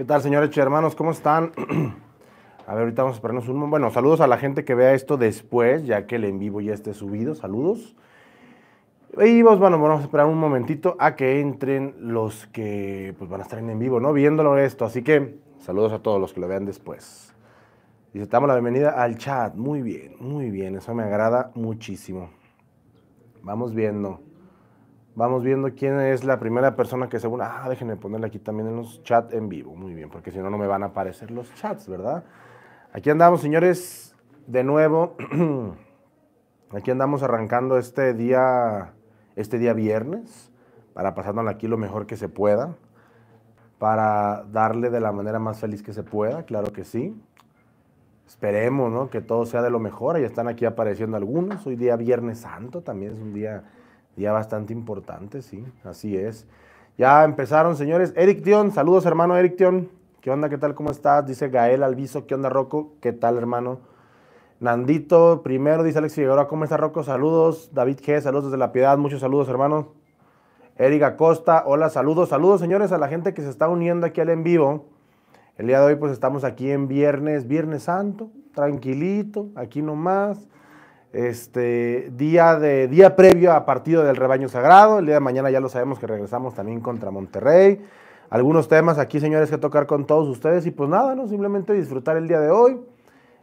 ¿Qué tal, señores y hermanos? ¿Cómo están? a ver, ahorita vamos a esperarnos un momento. Bueno, saludos a la gente que vea esto después, ya que el en vivo ya esté subido. Saludos. Y pues, bueno, vamos a esperar un momentito a que entren los que pues, van a estar en vivo, ¿no? Viéndolo esto. Así que saludos a todos los que lo vean después. Y damos la bienvenida al chat. Muy bien, muy bien. Eso me agrada muchísimo. Vamos viendo. Vamos viendo quién es la primera persona que se según. Ah, déjenme ponerle aquí también en los chats en vivo. Muy bien, porque si no, no me van a aparecer los chats, ¿verdad? Aquí andamos, señores, de nuevo. aquí andamos arrancando este día, este día viernes, para pasándola aquí lo mejor que se pueda, para darle de la manera más feliz que se pueda, claro que sí. Esperemos, ¿no? Que todo sea de lo mejor. Ya están aquí apareciendo algunos. Hoy día Viernes Santo también es un día Día bastante importante, sí, así es. Ya empezaron, señores. Eric Dion, saludos, hermano Eric Dion. ¿Qué onda? ¿Qué tal? ¿Cómo estás? Dice Gael Alviso. ¿Qué onda, Roco ¿Qué tal, hermano? Nandito, primero, dice Alex Ahora, ¿Cómo está, Roco Saludos. David G, saludos desde La Piedad. Muchos saludos, hermano. Eric Acosta, hola, saludos. Saludos, señores, a la gente que se está uniendo aquí al en vivo. El día de hoy, pues, estamos aquí en viernes, Viernes Santo. Tranquilito, aquí nomás este, día, de, día previo a partido del rebaño sagrado. El día de mañana ya lo sabemos que regresamos también contra Monterrey. Algunos temas aquí, señores, que tocar con todos ustedes. Y pues nada, ¿no? Simplemente disfrutar el día de hoy.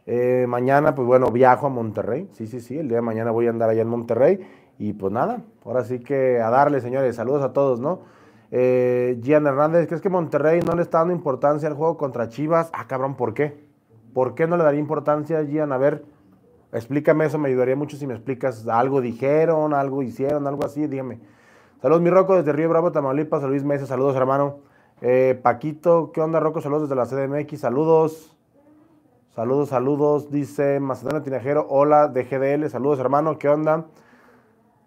Eh, mañana, pues bueno, viajo a Monterrey. Sí, sí, sí. El día de mañana voy a andar allá en Monterrey. Y pues nada, ahora sí que a darle, señores. Saludos a todos, ¿no? Eh, Gian Hernández, es que Monterrey no le está dando importancia al juego contra Chivas? Ah, cabrón, ¿por qué? ¿Por qué no le daría importancia, a Gian? A ver, Explícame eso, me ayudaría mucho si me explicas. Algo dijeron, algo hicieron, algo así, dígame. Saludos, mi roco desde Río Bravo, Tamaulipas, Luis Mesa, saludos, hermano. Eh, Paquito, ¿qué onda, roco? Saludos desde la CDMX, saludos. Saludos, saludos, dice Macedonio Tinajero, hola de GDL, saludos, hermano, ¿qué onda?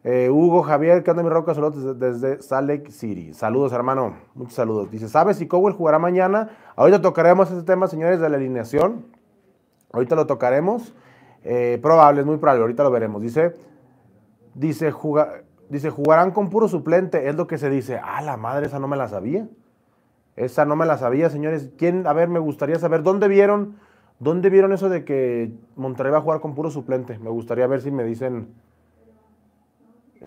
Eh, Hugo Javier, ¿qué onda, mi roco? Saludos desde, Salek City, saludos, hermano, muchos saludos. Dice, ¿sabes si Cowell jugará mañana? Ahorita tocaremos ese tema, señores, de la alineación. Ahorita lo tocaremos. Eh, probable, es muy probable, ahorita lo veremos. Dice, dice, dice, jugarán con puro suplente, es lo que se dice. Ah, la madre, esa no me la sabía. Esa no me la sabía, señores. ¿Quién? A ver, me gustaría saber, ¿dónde vieron, dónde vieron eso de que Monterrey va a jugar con puro suplente? Me gustaría ver si me dicen,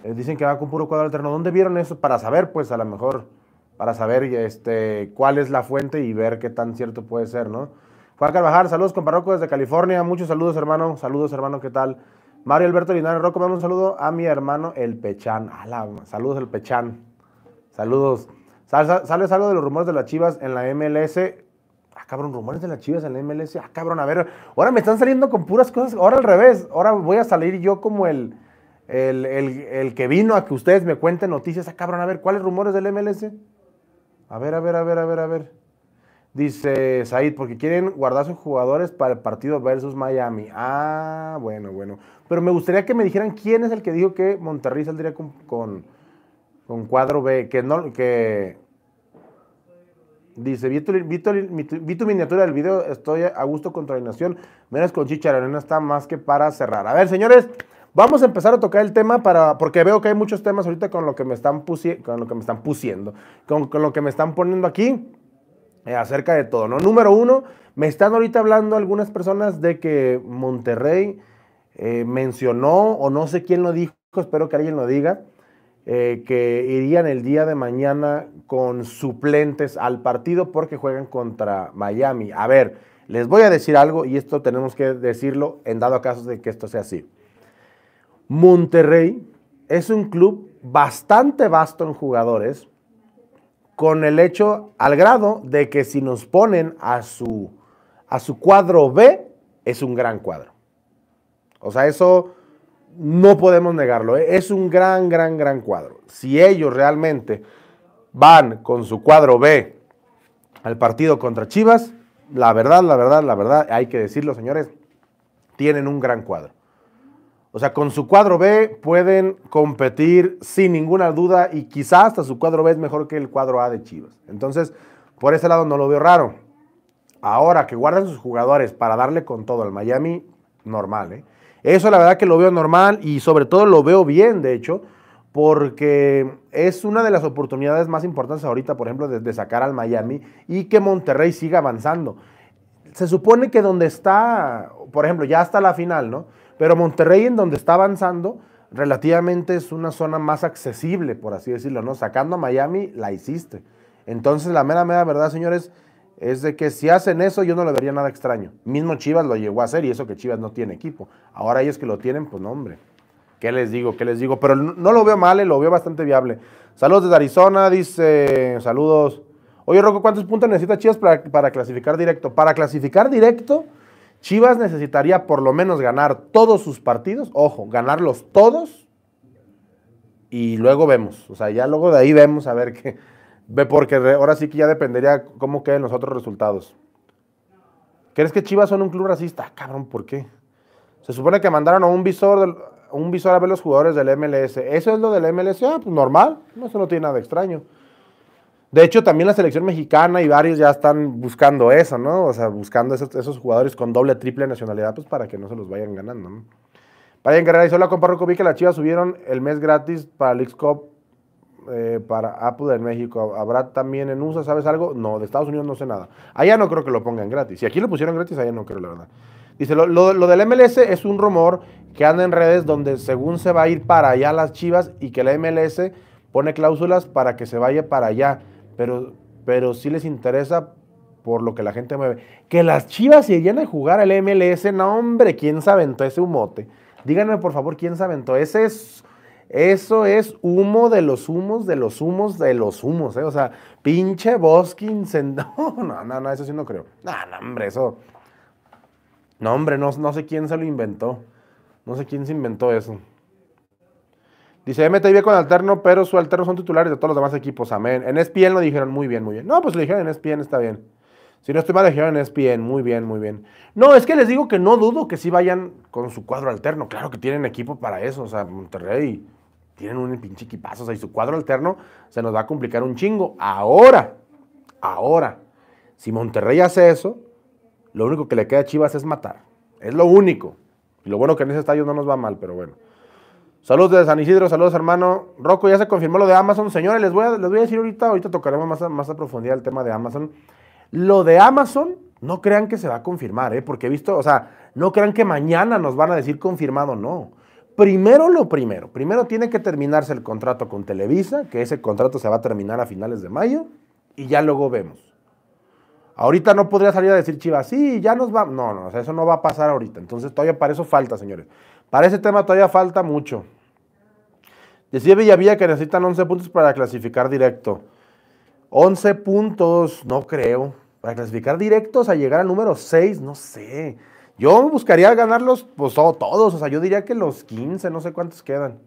eh, dicen que va con puro cuadro alterno. ¿Dónde vieron eso? Para saber, pues, a lo mejor, para saber este, cuál es la fuente y ver qué tan cierto puede ser, ¿no? Juan Carvajal, saludos con Parroco desde California. Muchos saludos, hermano. Saludos, hermano, ¿qué tal? Mario Alberto Linares Roco mando un saludo a mi hermano el Pechán. Ala, saludos el Pechán. Saludos. sales algo de los rumores de las chivas en la MLS. Ah, cabrón, rumores de las chivas en la MLS. Ah, cabrón, a ver. Ahora me están saliendo con puras cosas. Ahora al revés. Ahora voy a salir yo como el, el, el que vino a que ustedes me cuenten noticias. Ah, cabrón, a ver, ¿cuáles rumores del MLS? A ver, a ver, a ver, a ver, a ver. Dice Said, porque quieren guardar sus jugadores para el partido versus Miami. Ah, bueno, bueno. Pero me gustaría que me dijeran quién es el que dijo que Monterrey saldría con, con, cuadro B. Que no, que. Dice, vi tu, miniatura del video, estoy a gusto la Nación. Menos con no está más que para cerrar. A ver, señores, vamos a empezar a tocar el tema para. Porque veo que hay muchos temas ahorita con lo que me están, con lo que me están pusiendo. con lo que me están poniendo aquí. Eh, acerca de todo, ¿no? Número uno, me están ahorita hablando algunas personas de que Monterrey eh, mencionó, o no sé quién lo dijo, espero que alguien lo diga, eh, que irían el día de mañana con suplentes al partido porque juegan contra Miami. A ver, les voy a decir algo y esto tenemos que decirlo en dado caso de que esto sea así. Monterrey es un club bastante vasto en jugadores con el hecho al grado de que si nos ponen a su, a su cuadro B, es un gran cuadro. O sea, eso no podemos negarlo. ¿eh? Es un gran, gran, gran cuadro. Si ellos realmente van con su cuadro B al partido contra Chivas, la verdad, la verdad, la verdad, hay que decirlo, señores, tienen un gran cuadro. O sea, con su cuadro B pueden competir sin ninguna duda y quizás hasta su cuadro B es mejor que el cuadro A de Chivas. Entonces, por ese lado no lo veo raro. Ahora que guardan sus jugadores para darle con todo al Miami, normal, ¿eh? Eso la verdad que lo veo normal y sobre todo lo veo bien, de hecho, porque es una de las oportunidades más importantes ahorita, por ejemplo, de, sacar al Miami y que Monterrey siga avanzando. Se supone que donde está, por ejemplo, ya hasta la final, ¿no? Pero Monterrey, en donde está avanzando, relativamente es una zona más accesible, por así decirlo, ¿no? Sacando a Miami, la hiciste. Entonces, la mera, mera verdad, señores, es de que si hacen eso, yo no le vería nada extraño. Mismo Chivas lo llegó a hacer y eso que Chivas no tiene equipo. Ahora ellos que lo tienen, pues no, hombre. ¿Qué les digo? ¿Qué les digo? Pero no, lo veo mal, eh, lo veo bastante viable. Saludos desde Arizona, dice, saludos. Oye, Rocco, ¿cuántos puntos necesita Chivas para clasificar directo? Para clasificar directo, Chivas necesitaría por lo menos ganar todos sus partidos, ojo, ganarlos todos y luego vemos, o sea, ya luego de ahí vemos a ver qué, porque ahora sí que ya dependería cómo queden los otros resultados. ¿Crees que Chivas son un club racista? Ah, cabrón, ¿por qué? Se supone que mandaron a un visor, a un visor a ver los jugadores del MLS. ¿Eso es lo del MLS? Ah, pues normal, no, eso no tiene nada extraño. De hecho, también la selección mexicana y varios ya están buscando eso, ¿no? O sea, buscando esos, jugadores con doble, triple nacionalidad, pues para que no se los vayan ganando, ¿no? Para Guerrero y solo Rocco vi que las chivas subieron el mes gratis para el Cup eh, para APU en México. ¿Habrá también en USA? ¿Sabes algo? No, de Estados Unidos no sé nada. Allá no creo que lo pongan gratis. Si aquí lo pusieron gratis, allá no creo, la verdad. Dice, lo, lo, del MLS es un rumor que anda en redes donde según se va a ir para allá las chivas y que la MLS pone cláusulas para que se vaya para allá pero, pero sí les interesa por lo que la gente mueve. Que las chivas irían a jugar al MLS, no hombre, ¿quién se aventó ese humote? Díganme por favor, ¿quién se aventó? Ese es, eso es humo de los humos, de los humos, de los humos, ¿eh? O sea, pinche bosque no, no, no, no, eso sí no creo. No, no, hombre, eso... No, hombre, no, no sé quién se lo inventó. No sé quién se inventó eso. Dice, bien con alterno, pero su alterno son titulares de todos los demás equipos. Amén. En ESPN lo dijeron muy bien, muy bien. No, pues le dijeron en ESPN, está bien. Si no estoy mal, dijeron en ESPN, muy bien, muy bien. No, es que les digo que no dudo que sí vayan con su cuadro alterno. Claro que tienen equipo para eso. O sea, Monterrey tienen un pinche equipazo. O sea, y su cuadro alterno se nos va a complicar un chingo. Ahora, ahora, si Monterrey hace eso, lo único que le queda a Chivas es matar. Es lo único. Y lo bueno que en ese estadio no nos va mal, pero bueno. Saludos de San Isidro, saludos hermano. Rocco, ya se confirmó lo de Amazon. Señores, les voy a, les voy a decir ahorita, ahorita tocaremos más a, más a profundidad el tema de Amazon. Lo de Amazon, no crean que se va a confirmar, ¿eh? porque he visto, o sea, no crean que mañana nos van a decir confirmado, no. Primero lo primero, primero tiene que terminarse el contrato con Televisa, que ese contrato se va a terminar a finales de mayo, y ya luego vemos. Ahorita no podría salir a decir Chivas, sí, ya nos va. No, no, eso no va a pasar ahorita. Entonces todavía para eso falta, señores. Para ese tema todavía falta mucho. Decía Villavilla que necesitan 11 puntos para clasificar directo. 11 puntos, no creo. Para clasificar directos a llegar al número 6, no sé. Yo buscaría ganarlos pues, todos, o sea, yo diría que los 15, no sé cuántos quedan.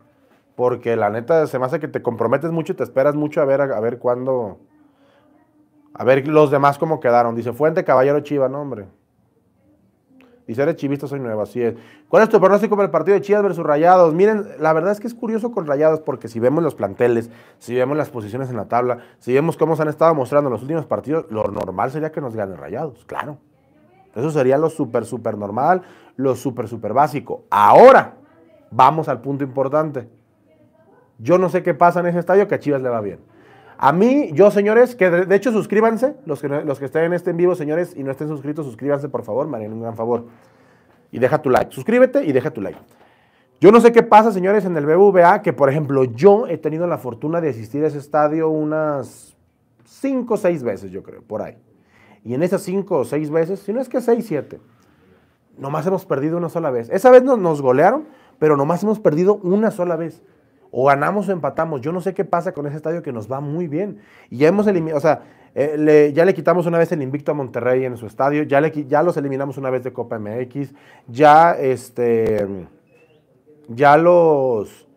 Porque la neta se me hace que te comprometes mucho y te esperas mucho a ver, a ver cuándo. A ver los demás cómo quedaron. Dice Fuente Caballero Chiva, no, hombre. Y ser chivista, soy nuevo, así es. ¿Cuál es tu pronóstico para el partido de Chivas versus Rayados? Miren, la verdad es que es curioso con Rayados porque si vemos los planteles, si vemos las posiciones en la tabla, si vemos cómo se han estado mostrando los últimos partidos, lo normal sería que nos ganen Rayados, claro. Eso sería lo súper, súper normal, lo súper, súper básico. Ahora, vamos al punto importante. Yo no sé qué pasa en ese estadio que a Chivas le va bien. A mí, yo, señores, que de hecho suscríbanse, los que, los que estén en este en vivo, señores, y no estén suscritos, suscríbanse, por favor, me un gran favor. Y deja tu like, suscríbete y deja tu like. Yo no sé qué pasa, señores, en el BBVA, que por ejemplo yo he tenido la fortuna de asistir a ese estadio unas cinco o 6 veces, yo creo, por ahí. Y en esas cinco o seis veces, si no es que 6, 7, nomás hemos perdido una sola vez. Esa vez no nos golearon, pero nomás hemos perdido una sola vez o ganamos o empatamos. Yo no sé qué pasa con ese estadio que nos va muy bien. Y ya hemos o sea, eh, le, ya le quitamos una vez el invicto a Monterrey en su estadio, ya, le, ya los eliminamos una vez de Copa MX, ya este, ya los,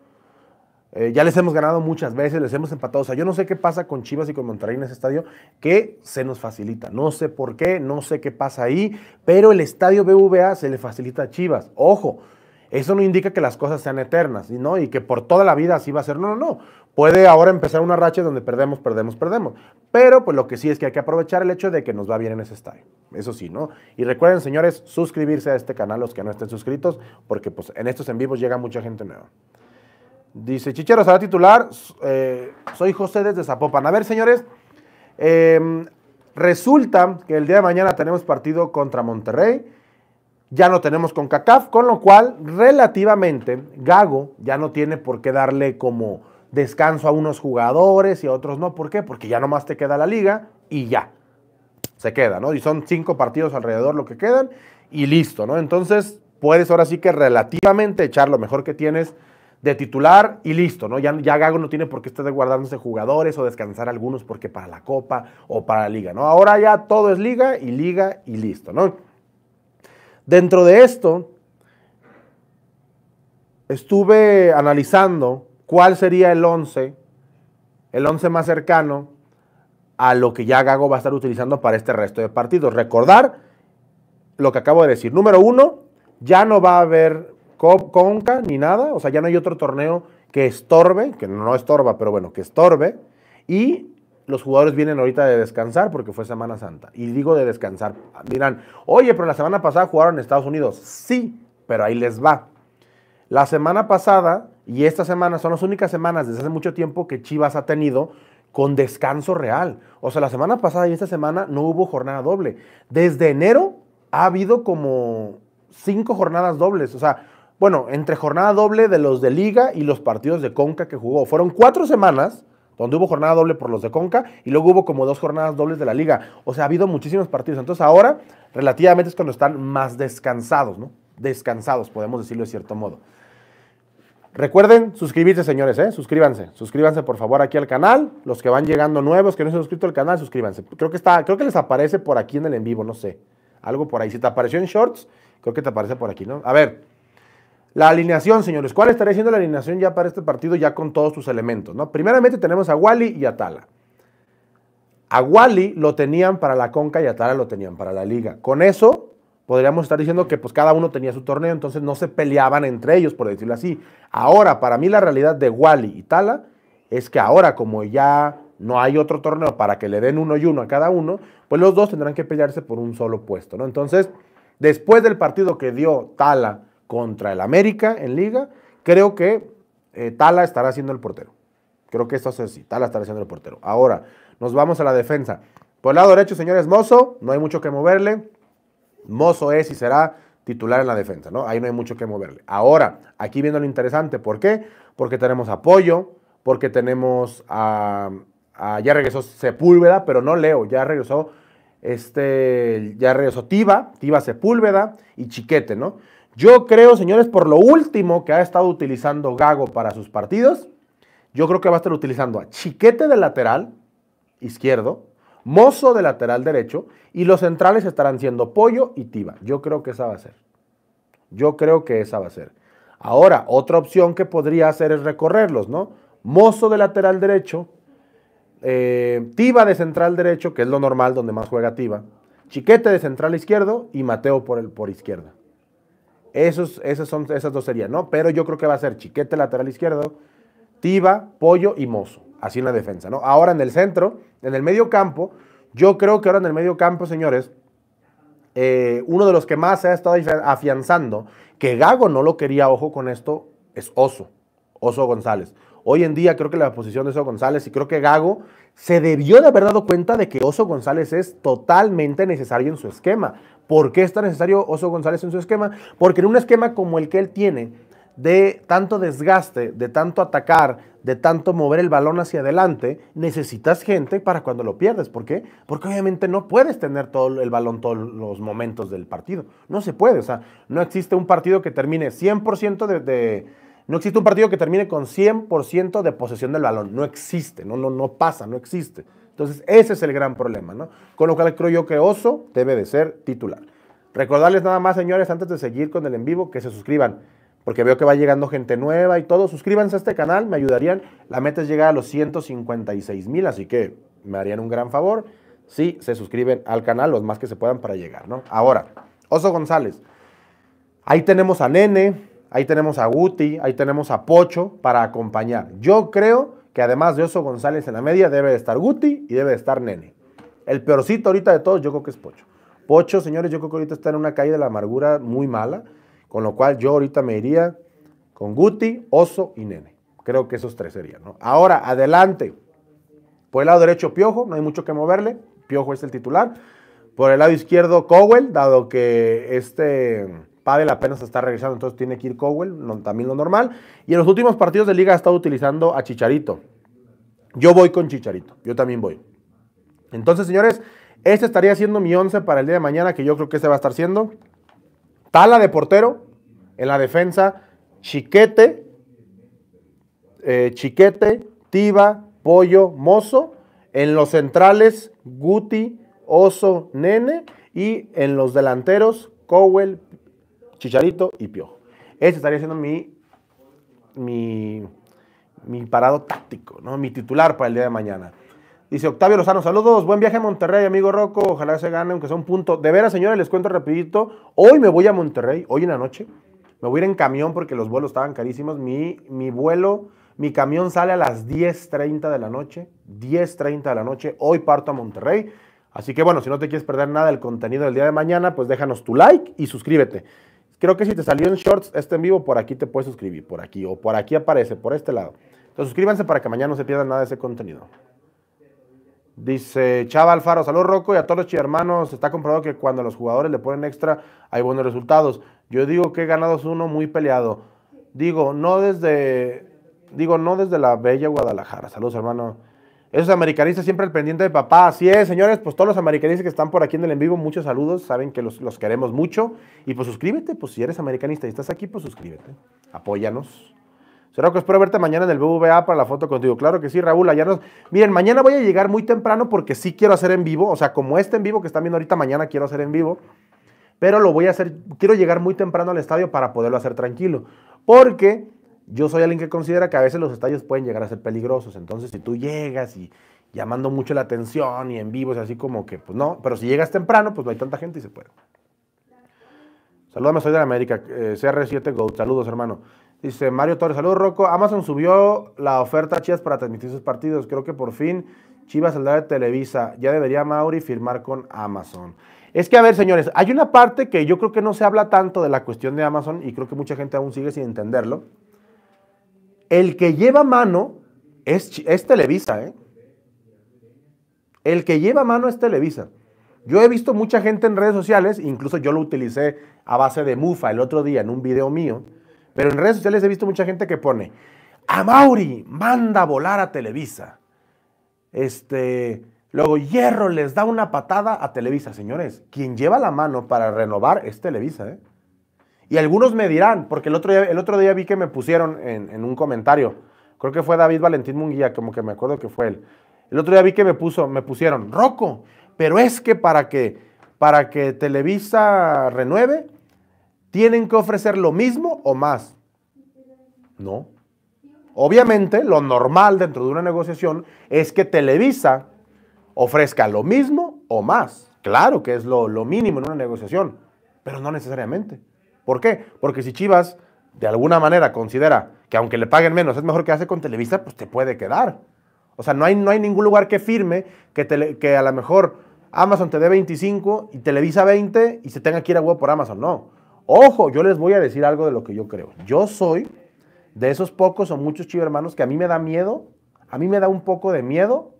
eh, ya les hemos ganado muchas veces, les hemos empatado. O sea, yo no sé qué pasa con Chivas y con Monterrey en ese estadio que se nos facilita. No sé por qué, no sé qué pasa ahí, pero el estadio BVA se le facilita a Chivas. Ojo, eso no indica que las cosas sean eternas, ¿no? Y que por toda la vida así va a ser. No, no, no. Puede ahora empezar una racha donde perdemos, perdemos, perdemos. Pero pues lo que sí es que hay que aprovechar el hecho de que nos va bien en ese estadio. Eso sí, ¿no? Y recuerden, señores, suscribirse a este canal los que no estén suscritos, porque pues en estos en vivos llega mucha gente nueva. Dice, Chichero será titular, eh, soy José desde Zapopan. A ver, señores, em, resulta que el día de mañana tenemos partido contra Monterrey ya no tenemos con CACAF, con lo cual relativamente Gago ya no tiene por qué darle como descanso a unos jugadores y a otros no. ¿Por qué? Porque ya nomás te queda la liga y ya. Se queda, ¿no? Y son cinco partidos alrededor lo que quedan y listo, ¿no? Entonces puedes ahora sí que relativamente echar lo mejor que tienes de titular y listo, ¿no? Ya, ya Gago no tiene por qué estar guardándose jugadores o descansar algunos porque para la Copa o para la Liga, ¿no? Ahora ya todo es Liga y Liga y listo, ¿no? Dentro de esto, estuve analizando cuál sería el 11, el 11 más cercano a lo que ya Gago va a estar utilizando para este resto de partidos. Recordar lo que acabo de decir. Número uno, ya no va a haber conca ni nada, o sea, ya no hay otro torneo que estorbe, que no estorba, pero bueno, que estorbe. Y los jugadores vienen ahorita de descansar porque fue Semana Santa. Y digo de descansar. Dirán, oye, pero la semana pasada jugaron en Estados Unidos. Sí, pero ahí les va. La semana pasada y esta semana son las únicas semanas desde hace mucho tiempo que Chivas ha tenido con descanso real. O sea, la semana pasada y esta semana no hubo jornada doble. Desde enero ha habido como cinco jornadas dobles. O sea, bueno, entre jornada doble de los de liga y los partidos de Conca que jugó. Fueron cuatro semanas donde hubo jornada doble por los de Conca y luego hubo como dos jornadas dobles de la liga. O sea, ha habido muchísimos partidos. Entonces ahora relativamente es cuando están más descansados, ¿no? Descansados, podemos decirlo de cierto modo. Recuerden suscribirse, señores, ¿eh? suscríbanse. Suscríbanse, por favor, aquí al canal. Los que van llegando nuevos, que no se han suscrito al canal, suscríbanse. Creo que, está, creo que les aparece por aquí en el en vivo, no sé. Algo por ahí. Si te apareció en shorts, creo que te aparece por aquí, ¿no? A ver, la alineación, señores. ¿Cuál estaría siendo la alineación ya para este partido ya con todos sus elementos? ¿no? Primeramente tenemos a Wally y a Tala. A Wally lo tenían para la Conca y a Tala lo tenían para la Liga. Con eso podríamos estar diciendo que pues cada uno tenía su torneo, entonces no se peleaban entre ellos, por decirlo así. Ahora, para mí la realidad de Wally y Tala es que ahora como ya no hay otro torneo para que le den uno y uno a cada uno, pues los dos tendrán que pelearse por un solo puesto, ¿no? Entonces, después del partido que dio Tala contra el América en liga, creo que eh, Tala estará siendo el portero. Creo que esto es así, Tala estará siendo el portero. Ahora, nos vamos a la defensa. Por el lado derecho, señores, Mozo, no hay mucho que moverle. Mozo es y será titular en la defensa, ¿no? Ahí no hay mucho que moverle. Ahora, aquí viendo lo interesante, ¿por qué? Porque tenemos apoyo, porque tenemos a, ya regresó Sepúlveda, pero no Leo, ya regresó este, ya regresó Tiva, Tiva Sepúlveda y Chiquete, ¿no? Yo creo, señores, por lo último que ha estado utilizando Gago para sus partidos, yo creo que va a estar utilizando a Chiquete de lateral izquierdo, Mozo de lateral derecho y los centrales estarán siendo Pollo y Tiba. Yo creo que esa va a ser. Yo creo que esa va a ser. Ahora, otra opción que podría hacer es recorrerlos, ¿no? Mozo de lateral derecho, eh, Tiba de central derecho, que es lo normal donde más juega Tiba, Chiquete de central izquierdo y Mateo por, el, por izquierda. Esos, esas, son, esas dos serían, ¿no? Pero yo creo que va a ser Chiquete lateral izquierdo, Tiba, Pollo y Mozo. Así en la defensa, ¿no? Ahora en el centro, en el medio campo, yo creo que ahora en el medio campo, señores, eh, uno de los que más se ha estado afianzando, que Gago no lo quería, ojo con esto, es Oso, Oso González. Hoy en día creo que la posición de Oso González y creo que Gago se debió de haber dado cuenta de que Oso González es totalmente necesario en su esquema. ¿Por qué está necesario Oso González en su esquema? Porque en un esquema como el que él tiene, de tanto desgaste, de tanto atacar, de tanto mover el balón hacia adelante, necesitas gente para cuando lo pierdes. ¿Por qué? Porque obviamente no puedes tener todo el balón todos los momentos del partido. No se puede. O sea, no existe un partido que termine 100% de, de... no existe un partido que termine con 100% de posesión del balón. No existe. No, no, no pasa. No existe. Entonces, ese es el gran problema, ¿no? Con lo cual creo yo que Oso debe de ser titular. Recordarles nada más, señores, antes de seguir con el en vivo, que se suscriban, porque veo que va llegando gente nueva y todo. Suscríbanse a este canal, me ayudarían. La meta es llegar a los 156 mil, así que me harían un gran favor si se suscriben al canal, los más que se puedan para llegar, ¿no? Ahora, Oso González. Ahí tenemos a Nene, ahí tenemos a Guti, ahí tenemos a Pocho para acompañar. Yo creo que además de Oso González en la media, debe de estar Guti y debe de estar Nene. El peorcito ahorita de todos, yo creo que es Pocho. Pocho, señores, yo creo que ahorita está en una calle de la amargura muy mala, con lo cual yo ahorita me iría con Guti, Oso y Nene. Creo que esos tres serían, ¿no? Ahora, adelante. Por el lado derecho, Piojo, no hay mucho que moverle. Piojo es el titular. Por el lado izquierdo, Cowell, dado que este la apenas está regresando, entonces tiene que ir Cowell, no, también lo normal. Y en los últimos partidos de liga ha estado utilizando a Chicharito. Yo voy con Chicharito, yo también voy. Entonces, señores, este estaría siendo mi 11 para el día de mañana, que yo creo que se este va a estar siendo. Tala de portero, en la defensa, Chiquete, eh, Chiquete, Tiba, Pollo, Mozo. En los centrales, Guti, Oso, Nene. Y en los delanteros, Cowell, Chicharito y Piojo. Ese estaría siendo mi, mi, parado táctico, ¿no? mi titular para el día de mañana. Dice Octavio Lozano, saludos, buen viaje a Monterrey, amigo Rocco, ojalá se gane, aunque sea un punto. De veras, señores, les cuento rapidito, hoy me voy a Monterrey, hoy en la noche, me voy a ir en camión porque los vuelos estaban carísimos, mi, mi vuelo, mi camión sale a las 10.30 de la noche, 10.30 de la noche, hoy parto a Monterrey, así que bueno, si no te quieres perder nada del contenido del día de mañana, pues déjanos tu like y suscríbete. Creo que si te salió en shorts este en vivo, por aquí te puedes suscribir, por aquí, o por aquí aparece, por este lado. Entonces suscríbanse para que mañana no se pierdan nada de ese contenido. Dice Chava Alfaro, Saludos Rocco y a todos los hermanos. Está comprobado que cuando los jugadores le ponen extra hay buenos resultados. Yo digo que he ganado uno muy peleado. Digo, no desde, digo, no desde la bella Guadalajara. Saludos, hermano. Esos americanistas siempre al pendiente de papá. Así es, señores, pues todos los americanistas que están por aquí en el en vivo, muchos saludos, saben que los, queremos mucho. Y pues suscríbete, pues si eres americanista y estás aquí, pues suscríbete. Apóyanos. Será que espero verte mañana en el BBVA para la foto contigo. Claro que sí, Raúl. Allá nos... Miren, mañana voy a llegar muy temprano porque sí quiero hacer en vivo. O sea, como este en vivo que están viendo ahorita, mañana quiero hacer en vivo. Pero lo voy a hacer, quiero llegar muy temprano al estadio para poderlo hacer tranquilo. Porque yo soy alguien que considera que a veces los estadios pueden llegar a ser peligrosos. Entonces, si tú llegas y llamando mucho la atención y en vivo, es así como que, pues no. Pero si llegas temprano, pues no hay tanta gente y se puede. Saludame, soy de la América, eh, CR7 Gold. Saludos, hermano. Dice Mario Torres, saludos, Rocco. Amazon subió la oferta a Chivas para transmitir sus partidos. Creo que por fin Chivas saldrá de Televisa. Ya debería Mauri firmar con Amazon. Es que, a ver, señores, hay una parte que yo creo que no se habla tanto de la cuestión de Amazon y creo que mucha gente aún sigue sin entenderlo el que lleva mano es, Televisa, ¿eh? El que lleva mano es Televisa. Yo he visto mucha gente en redes sociales, incluso yo lo utilicé a base de Mufa el otro día en un video mío, pero en redes sociales he visto mucha gente que pone, a Mauri manda volar a Televisa. Este, luego Hierro les da una patada a Televisa, señores. Quien lleva la mano para renovar es Televisa, ¿eh? Y algunos me dirán, porque el otro día, el otro día vi que me pusieron en, un comentario, creo que fue David Valentín Munguía, como que me acuerdo que fue él. El otro día vi que me puso, me pusieron, Roco, pero es que para que, para que Televisa renueve, tienen que ofrecer lo mismo o más. No. Obviamente, lo normal dentro de una negociación es que Televisa ofrezca lo mismo o más. Claro que es lo mínimo en una negociación, pero no necesariamente. ¿Por qué? Porque si Chivas de alguna manera considera que aunque le paguen menos es mejor que hace con Televisa, pues te puede quedar. O sea, no hay, no hay ningún lugar que firme que, que a lo mejor Amazon te dé 25 y Televisa 20 y se tenga que ir a huevo por Amazon. No. Ojo, yo les voy a decir algo de lo que yo creo. Yo soy de esos pocos o muchos hermanos que a mí me da miedo, a mí me da un poco de miedo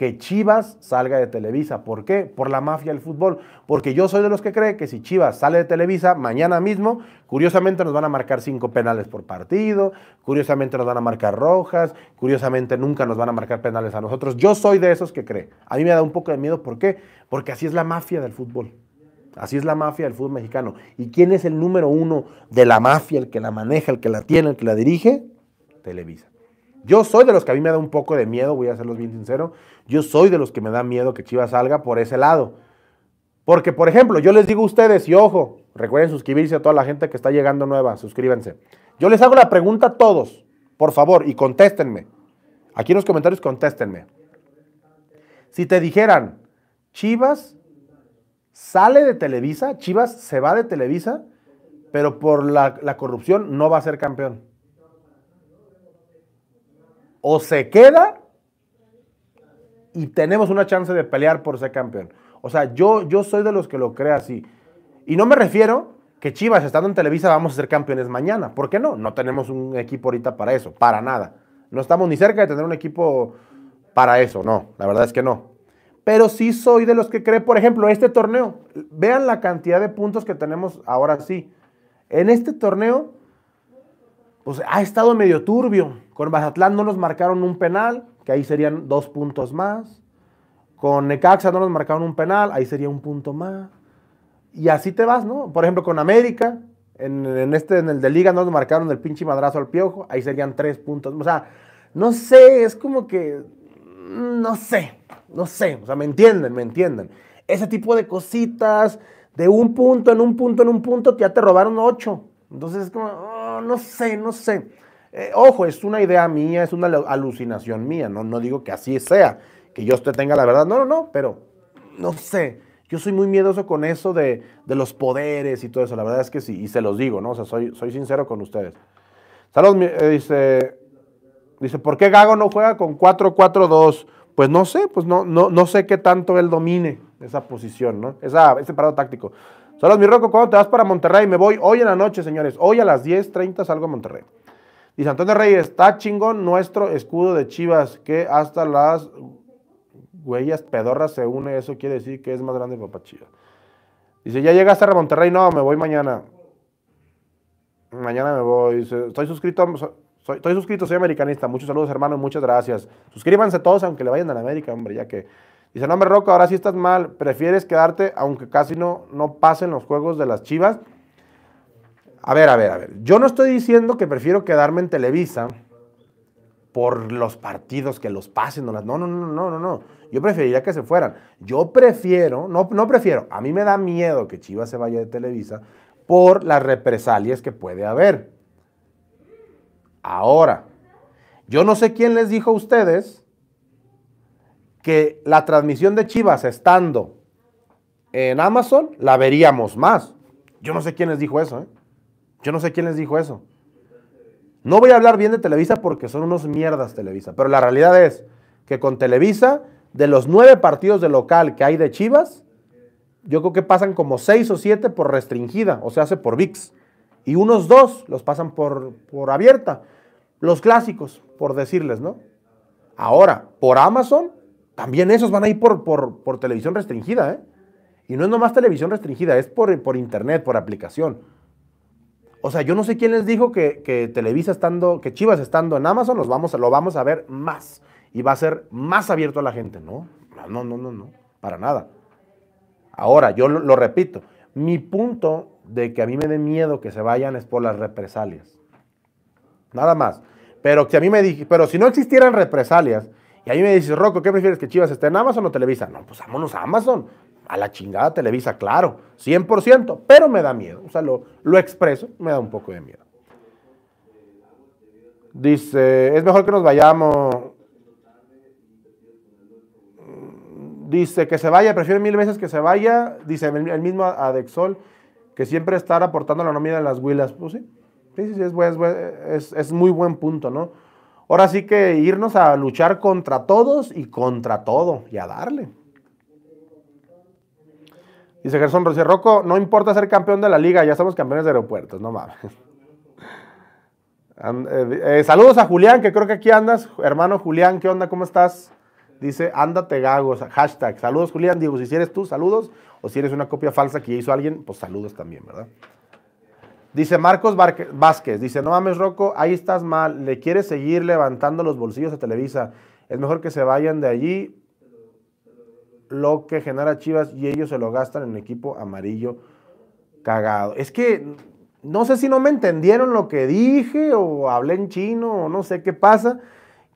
que Chivas salga de Televisa. ¿Por qué? Por la mafia del fútbol. Porque yo soy de los que cree que si Chivas sale de Televisa mañana mismo, curiosamente nos van a marcar cinco penales por partido, curiosamente nos van a marcar rojas, curiosamente nunca nos van a marcar penales a nosotros. Yo soy de esos que cree. A mí me da un poco de miedo. ¿Por qué? Porque así es la mafia del fútbol. Así es la mafia del fútbol mexicano. ¿Y quién es el número uno de la mafia, el que la maneja, el que la tiene, el que la dirige? Televisa. Yo soy de los que a mí me da un poco de miedo, voy a serlos bien sincero, yo soy de los que me da miedo que Chivas salga por ese lado. Porque, por ejemplo, yo les digo a ustedes, y ojo, recuerden suscribirse a toda la gente que está llegando nueva, suscríbanse. Yo les hago la pregunta a todos, por favor, y contéstenme. Aquí en los comentarios contéstenme. Si te dijeran, Chivas sale de Televisa, Chivas se va de Televisa, pero por la, la, corrupción no va a ser campeón. O se queda y tenemos una chance de pelear por ser campeón. O sea, yo, yo soy de los que lo cree así. Y no me refiero que Chivas, estando en Televisa, vamos a ser campeones mañana. ¿Por qué no? No tenemos un equipo ahorita para eso, para nada. No estamos ni cerca de tener un equipo para eso, no, la verdad es que no. Pero sí soy de los que cree, por ejemplo, este torneo. Vean la cantidad de puntos que tenemos ahora sí. En este torneo, pues ha estado medio turbio. Con Mazatlán no nos marcaron un penal que ahí serían dos puntos más. Con Necaxa no nos marcaron un penal, ahí sería un punto más. Y así te vas, ¿no? Por ejemplo, con América, en, este, en el de Liga no nos marcaron el pinche madrazo al piojo, ahí serían tres puntos. O sea, no sé, es como que. Mm, no sé, no sé. O sea, me entienden, me entienden. Ese tipo de cositas, de un punto en un punto en un punto, ya te robaron ocho. Entonces es como, ah, no sé, no sé. Eh, ojo, es una idea mía, es una alucinación mía, no, no digo que así sea, que yo usted tenga la verdad, no, no, no, pero no sé. Yo soy muy miedoso con eso de, los poderes y todo eso, la verdad es que sí, y se los digo, ¿no? O sea, soy, soy sincero con ustedes. Saludos, eh, dice, dice, ¿por qué Gago no juega con 4-4-2? Pues no sé, pues no, no, no sé qué tanto él domine esa posición, ¿no? Esa, ese parado táctico. Saludos, mi roco, ¿cuándo te vas para Monterrey? Me voy hoy en la noche, señores. Hoy a las 10.30 salgo a Monterrey. Dice Antonio Reyes, está chingón nuestro escudo de Chivas, que hasta las huellas pedorras se une, eso quiere decir que es más grande Papá Chivas. Dice, ¿ya llegaste a Monterrey? No, me voy mañana. Mañana me voy. Dice, estoy suscrito, soy, estoy suscrito, soy americanista. Muchos saludos, hermano, muchas gracias. Suscríbanse todos, aunque le vayan a la América, hombre, ya que... Dice, no, hombre, Roco, ahora sí estás mal. ¿Prefieres quedarte, aunque casi no, no pasen los juegos de las Chivas? A ver, a ver, a ver. Yo no estoy diciendo que prefiero quedarme en Televisa por los partidos que los pasen. No, no, no, no, no, no. Yo preferiría que se fueran. Yo prefiero, no, no prefiero, a mí me da miedo que Chivas se vaya de Televisa por las represalias que puede haber. Ahora, yo no sé quién les dijo a ustedes que la transmisión de Chivas estando en Amazon la veríamos más. Yo no sé quién les dijo eso, ¿eh? Yo no sé quién les dijo eso. No voy a hablar bien de Televisa porque son unos mierdas Televisa, pero la realidad es que con Televisa, de los nueve partidos de local que hay de Chivas, yo creo que pasan como seis o siete por restringida, o sea, hace por VIX. Y unos dos los pasan por, por abierta. Los clásicos, por decirles, ¿no? Ahora, por Amazon, también esos van a ir por, por, televisión restringida, ¿eh? Y no es nomás televisión restringida, es por, por internet, por aplicación. O sea, yo no sé quién les dijo que, Televisa estando, que Chivas estando en Amazon, los vamos, lo vamos a ver más y va a ser más abierto a la gente. No, no, no, no, no, para nada. Ahora, yo lo, repito, mi punto de que a mí me dé miedo que se vayan es por las represalias. Nada más. Pero, que a mí me pero si no existieran represalias, y a mí me dices, Rocco, ¿qué prefieres que Chivas esté en Amazon o Televisa? No, pues vámonos a Amazon a la chingada Televisa, claro, 100%, pero me da miedo. O sea, lo, expreso, me da un poco de miedo. Dice, es mejor que nos vayamos. Dice que se vaya, prefiero mil veces que se vaya. Dice el, mismo Adexol, que siempre estar aportando la nómina de las huilas. Pues sí, sí, sí es, es, es muy buen punto, ¿no? Ahora sí que irnos a luchar contra todos y contra todo y a darle. Dice Gerson Rocco, no importa ser campeón de la liga, ya somos campeones de aeropuertos, no mames. Eh, eh, saludos a Julián, que creo que aquí andas. Hermano Julián, ¿qué onda? ¿Cómo estás? Dice, ándate gagos, hashtag. Saludos Julián, digo, si eres tú, saludos. O si eres una copia falsa que hizo alguien, pues saludos también, ¿verdad? Dice Marcos Vázquez, dice, no mames roco ahí estás mal, le quieres seguir levantando los bolsillos a Televisa. Es mejor que se vayan de allí lo que genera Chivas y ellos se lo gastan en equipo amarillo cagado. Es que no sé si no me entendieron lo que dije o hablé en chino o no sé qué pasa,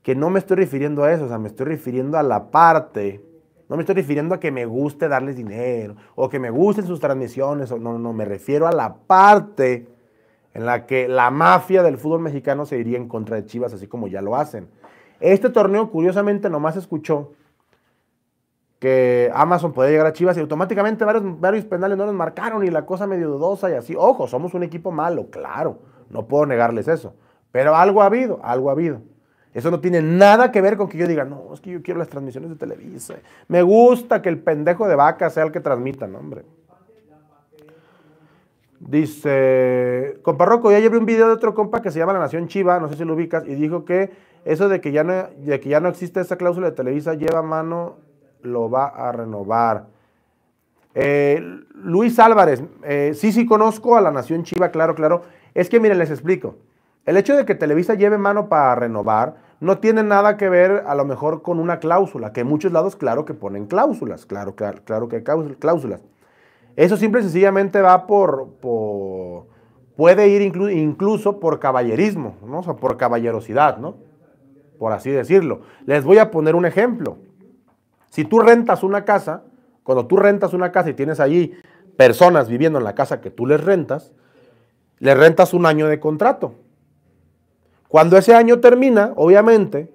que no me estoy refiriendo a eso, o sea, me estoy refiriendo a la parte. No me estoy refiriendo a que me guste darles dinero o que me gusten sus transmisiones, o, no, no, me refiero a la parte en la que la mafia del fútbol mexicano se iría en contra de Chivas, así como ya lo hacen. Este torneo, curiosamente, nomás escuchó que Amazon puede llegar a Chivas y automáticamente varios, varios penales no nos marcaron y la cosa medio dudosa y así. Ojo, somos un equipo malo, claro, no puedo negarles eso. Pero algo ha habido, algo ha habido. Eso no tiene nada que ver con que yo diga, no, es que yo quiero las transmisiones de Televisa. Me gusta que el pendejo de vaca sea el que transmita, no, hombre. Dice, comparroco, ya llevé un video de otro compa que se llama La Nación Chiva, no sé si lo ubicas, y dijo que eso de que ya de que ya no existe esa cláusula de Televisa lleva mano lo va a renovar. Eh, Luis Álvarez, eh, sí, sí conozco a la Nación Chiva, claro, claro. Es que miren, les explico. El hecho de que Televisa lleve mano para renovar no tiene nada que ver a lo mejor con una cláusula, que en muchos lados claro que ponen cláusulas, claro, claro, claro que hay cláusulas. Eso simple y sencillamente va por, puede ir incluso por caballerismo, ¿no? O sea, por caballerosidad, ¿no? Por así decirlo. Les voy a poner un ejemplo. Si tú rentas una casa, cuando tú rentas una casa y tienes allí personas viviendo en la casa que tú les rentas, les rentas un año de contrato. Cuando ese año termina, obviamente,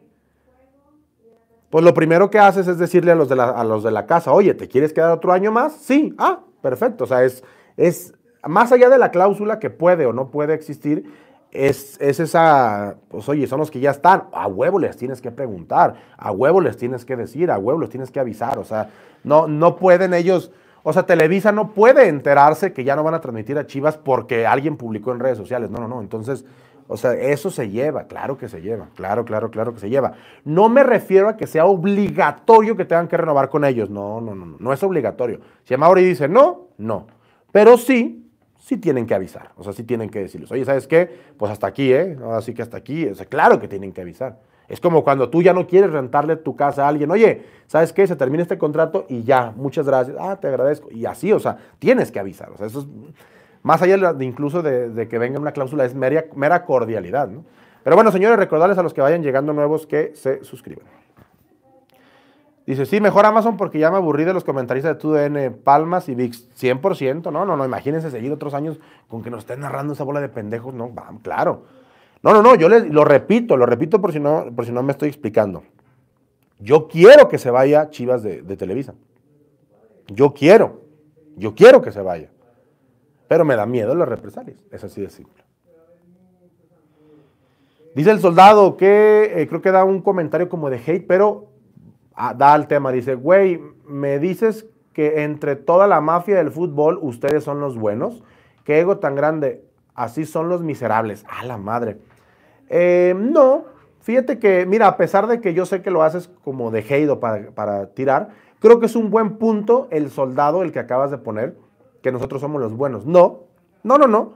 pues lo primero que haces es decirle a los de la, los de la casa, oye, ¿te quieres quedar otro año más? Sí, ah, perfecto. O sea, es, es más allá de la cláusula que puede o no puede existir, es, esa, pues oye, son los que ya están, a huevo les tienes que preguntar, a huevo les tienes que decir, a huevo les tienes que avisar, o sea, no, no pueden ellos, o sea, Televisa no puede enterarse que ya no van a transmitir a Chivas porque alguien publicó en redes sociales, no, no, no, entonces, o sea, eso se lleva, claro que se lleva, claro, claro, claro que se lleva. No me refiero a que sea obligatorio que tengan que renovar con ellos, no, no, no, no, es obligatorio. Si y dice no, no, pero sí sí tienen que avisar, o sea, sí tienen que decirles, oye, ¿sabes qué? Pues hasta aquí, ¿eh? Así que hasta aquí, o sea, claro que tienen que avisar. Es como cuando tú ya no quieres rentarle tu casa a alguien, oye, ¿sabes qué? Se termina este contrato y ya, muchas gracias, ah, te agradezco, y así, o sea, tienes que avisar, o sea, eso es, más allá de incluso de, que venga una cláusula, es mera, mera cordialidad, ¿no? Pero bueno, señores, recordarles a los que vayan llegando nuevos que se suscriban. Dice, sí, mejor Amazon porque ya me aburrí de los comentaristas de TUDN, Palmas y VIX. 100%, ¿no? No, no, imagínense seguir otros años con que nos estén narrando esa bola de pendejos. No, bam, claro. No, no, no, yo lo repito, lo repito por si, no, por si no me estoy explicando. Yo quiero que se vaya Chivas de, Televisa. Yo quiero, yo quiero que se vaya. Pero me da miedo las represalias, es así de simple. Dice el soldado que eh, creo que da un comentario como de hate, pero da al tema, dice, güey, me dices que entre toda la mafia del fútbol ustedes son los buenos, qué ego tan grande, así son los miserables, a la madre. Eh, no, fíjate que, mira, a pesar de que yo sé que lo haces como de heido para, para tirar, creo que es un buen punto el soldado, el que acabas de poner, que nosotros somos los buenos. No, no, no, no.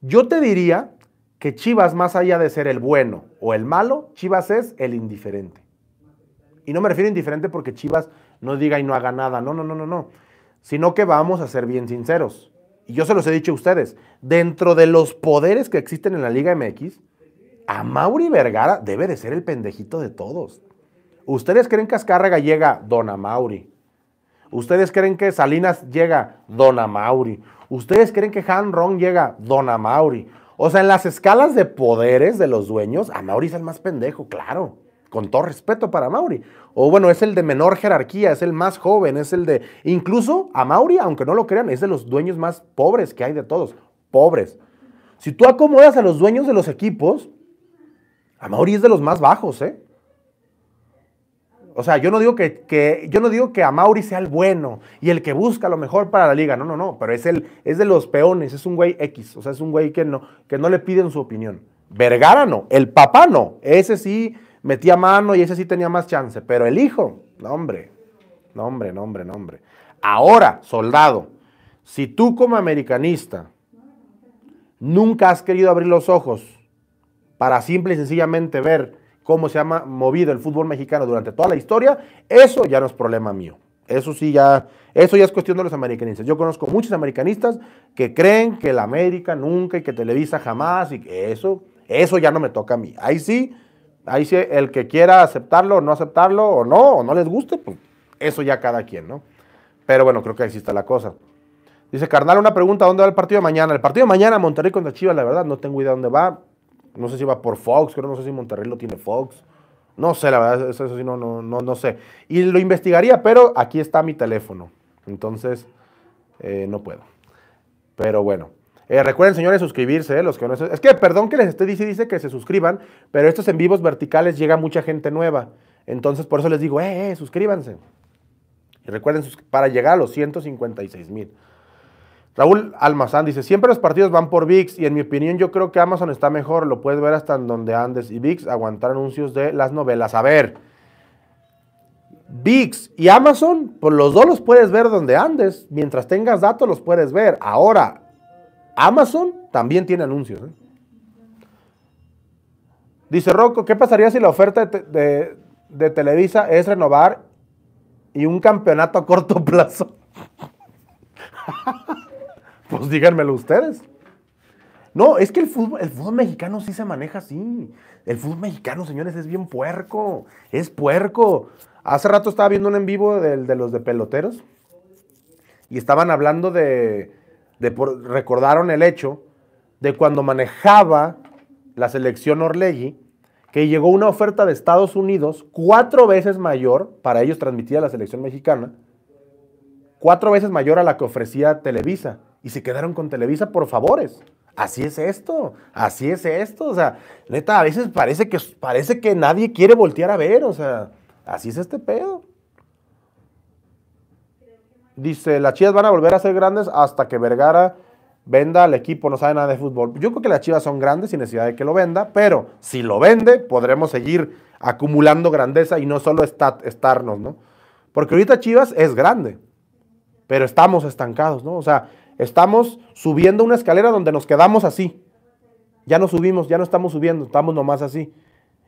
Yo te diría que Chivas, más allá de ser el bueno o el malo, Chivas es el indiferente. Y no me refiero a indiferente porque Chivas no diga y no haga nada, no, no, no, no, no. Sino que vamos a ser bien sinceros. Y yo se los he dicho a ustedes, dentro de los poderes que existen en la Liga MX, a Mauri Vergara debe de ser el pendejito de todos. ¿Ustedes creen que Azcárraga llega Don Mauri. ¿Ustedes creen que Salinas llega Don Mauri. ¿Ustedes creen que Han Ron llega Don Mauri. O sea, en las escalas de poderes de los dueños, Mauri es el más pendejo, claro con todo respeto para Mauri. O bueno, es el de menor jerarquía, es el más joven, es el de... Incluso a Mauri, aunque no lo crean, es de los dueños más pobres que hay de todos. Pobres. Si tú acomodas a los dueños de los equipos, a Mauri es de los más bajos, ¿eh? O sea, yo no digo que, yo no digo que a Mauri sea el bueno y el que busca lo mejor para la liga. No, no, no. Pero es, el, es de los peones, es un güey X. O sea, es un güey que no, que no le piden su opinión. Vergara no, el papá no. Ese sí metía mano y ese sí tenía más chance. Pero el hijo, no hombre, no hombre, no hombre, hombre. Ahora, soldado, si tú como americanista nunca has querido abrir los ojos para simple y sencillamente ver cómo se ha movido el fútbol mexicano durante toda la historia, eso ya no es problema mío. Eso sí ya, eso ya es cuestión de los americanistas. Yo conozco muchos americanistas que creen que la América nunca y que Televisa jamás y que eso, eso ya no me toca a mí. Ahí sí, Ahí sí, el que quiera aceptarlo o no aceptarlo, o no, o no les guste, pues eso ya cada quien, ¿no? Pero bueno, creo que ahí está la cosa. Dice, carnal, una pregunta, ¿dónde va el partido de mañana? El partido de mañana, Monterrey contra Chivas, la verdad, no tengo idea dónde va. No sé si va por Fox, creo, no sé si Monterrey lo tiene Fox. No sé, la verdad, eso, sí, no, no, no, no sé. Y lo investigaría, pero aquí está mi teléfono. Entonces, eh, no puedo. Pero bueno. Eh, recuerden, señores, suscribirse, eh, los que no... Es que, perdón que les esté diciendo dice que se suscriban, pero estos en vivos verticales llega mucha gente nueva. Entonces, por eso les digo, eh, eh suscríbanse. Y recuerden, para llegar a los 156 mil. Raúl Almazán dice, siempre los partidos van por VIX y en mi opinión yo creo que Amazon está mejor, lo puedes ver hasta en donde andes. Y VIX aguantar anuncios de las novelas. A ver, VIX y Amazon, pues los dos los puedes ver donde andes. Mientras tengas datos los puedes ver. Ahora, Amazon también tiene anuncios. ¿eh? Dice Rocco, ¿qué pasaría si la oferta de, Televisa es renovar y un campeonato a corto plazo? pues díganmelo ustedes. No, es que el fútbol, el fútbol mexicano sí se maneja así. El fútbol mexicano, señores, es bien puerco. Es puerco. Hace rato estaba viendo un en vivo de los de peloteros y estaban hablando de recordaron el hecho de cuando manejaba la selección Orlegi, que llegó una oferta de Estados Unidos cuatro veces mayor, para ellos transmitida la selección mexicana, cuatro veces mayor a la que ofrecía Televisa. Y se quedaron con Televisa por favores. Así es esto, así es esto. O sea, neta, a veces parece que, parece que nadie quiere voltear a ver. O sea, así es este pedo. Dice, las Chivas van a volver a ser grandes hasta que Vergara venda al equipo, no sabe nada de fútbol. Yo creo que las Chivas son grandes sin necesidad de que lo venda, pero si lo vende, podremos seguir acumulando grandeza y no solo estarnos, ¿no? Porque ahorita Chivas es grande, pero estamos estancados, ¿no? O sea, estamos subiendo una escalera donde nos quedamos así. Ya no subimos, ya no estamos subiendo, estamos nomás así.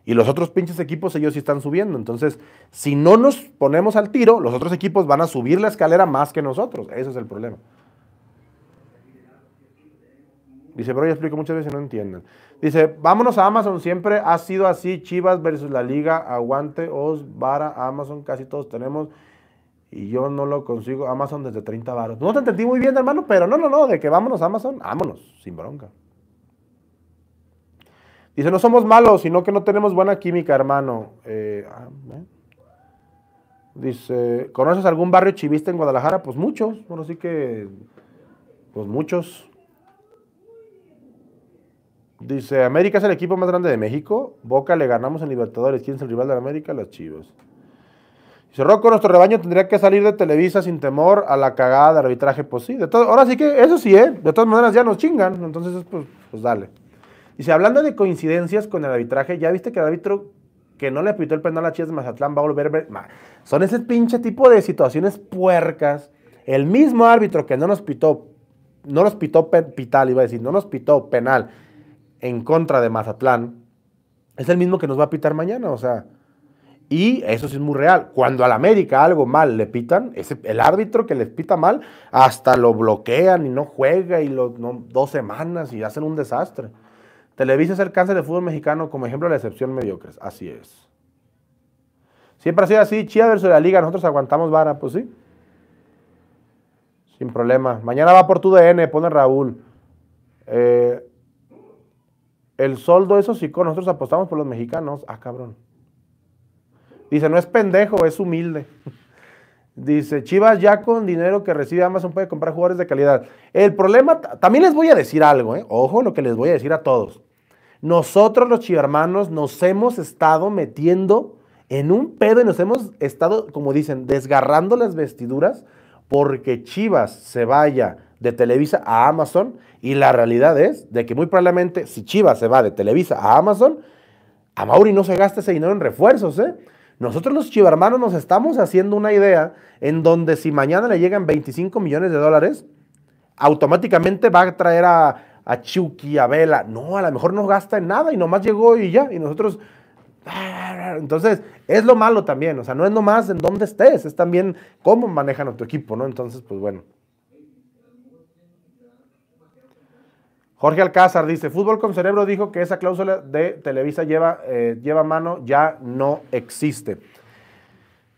Y los otros pinches equipos, ellos sí están subiendo. Entonces, si no nos ponemos al tiro, los otros equipos van a subir la escalera más que nosotros. Ese es el problema. Dice, bro, ya explico muchas veces y no entienden. Dice, vámonos a Amazon, siempre ha sido así, Chivas versus la Liga, aguante, os, vara, Amazon, casi todos tenemos. Y yo no lo consigo, Amazon desde 30 varos. No te entendí muy bien, hermano, pero no, no, no, de que vámonos a Amazon, vámonos, sin bronca. Dice, no somos malos, sino que no tenemos buena química, hermano. Eh, ah, dice, ¿conoces algún barrio chivista en Guadalajara? Pues muchos, bueno, sí que, pues muchos. Dice, América es el equipo más grande de México. Boca le ganamos en Libertadores. ¿Quién es el rival de América? los Chivos. Dice, Rocco, nuestro rebaño tendría que salir de Televisa sin temor a la cagada de arbitraje. Pues sí, todo, ahora sí que, eso sí, ¿eh? De todas maneras ya nos chingan. Entonces, pues, pues dale y si hablando de coincidencias con el arbitraje, ya viste que el árbitro que no le pitó el penal a Chivas de Mazatlán va a volver. Ver? Son ese pinche tipo de situaciones puercas. El mismo árbitro que no nos pitó, no nos pitó pital, iba a decir, no nos pitó penal en contra de Mazatlán, es el mismo que nos va a pitar mañana, o sea. Y eso sí es muy real. Cuando a la América algo mal le pitan, el árbitro que les pita mal, hasta lo bloquean y no juega y los dos semanas y hacen un desastre. Televisa es el cáncer del fútbol mexicano como ejemplo de la excepción mediocres Así es. Siempre ha sido así. Chivas versus la liga. Nosotros aguantamos vara, pues sí. Sin problema. Mañana va por tu DN, pone Raúl. Eh, el soldo, eso sí, con nosotros apostamos por los mexicanos. Ah, cabrón. Dice, no es pendejo, es humilde. Dice, Chivas ya con dinero que recibe Amazon puede comprar jugadores de calidad. El problema, también les voy a decir algo, ¿eh? ojo lo que les voy a decir a todos. Nosotros los chivermanos nos hemos estado metiendo en un pedo y nos hemos estado, como dicen, desgarrando las vestiduras porque Chivas se vaya de Televisa a Amazon y la realidad es de que muy probablemente si Chivas se va de Televisa a Amazon, a Mauri no se gasta ese dinero en refuerzos, ¿eh? Nosotros los chivarmanos nos estamos haciendo una idea en donde si mañana le llegan 25 millones de dólares, automáticamente va a traer a a Chucky, a Vela. No, a lo mejor no gasta en nada y nomás llegó y ya. Y nosotros. Entonces, es lo malo también. O sea, no es nomás en dónde estés, es también cómo manejan a tu equipo, ¿no? Entonces, pues bueno. Jorge Alcázar dice, Fútbol con Cerebro dijo que esa cláusula de Televisa lleva, eh, lleva mano ya no existe.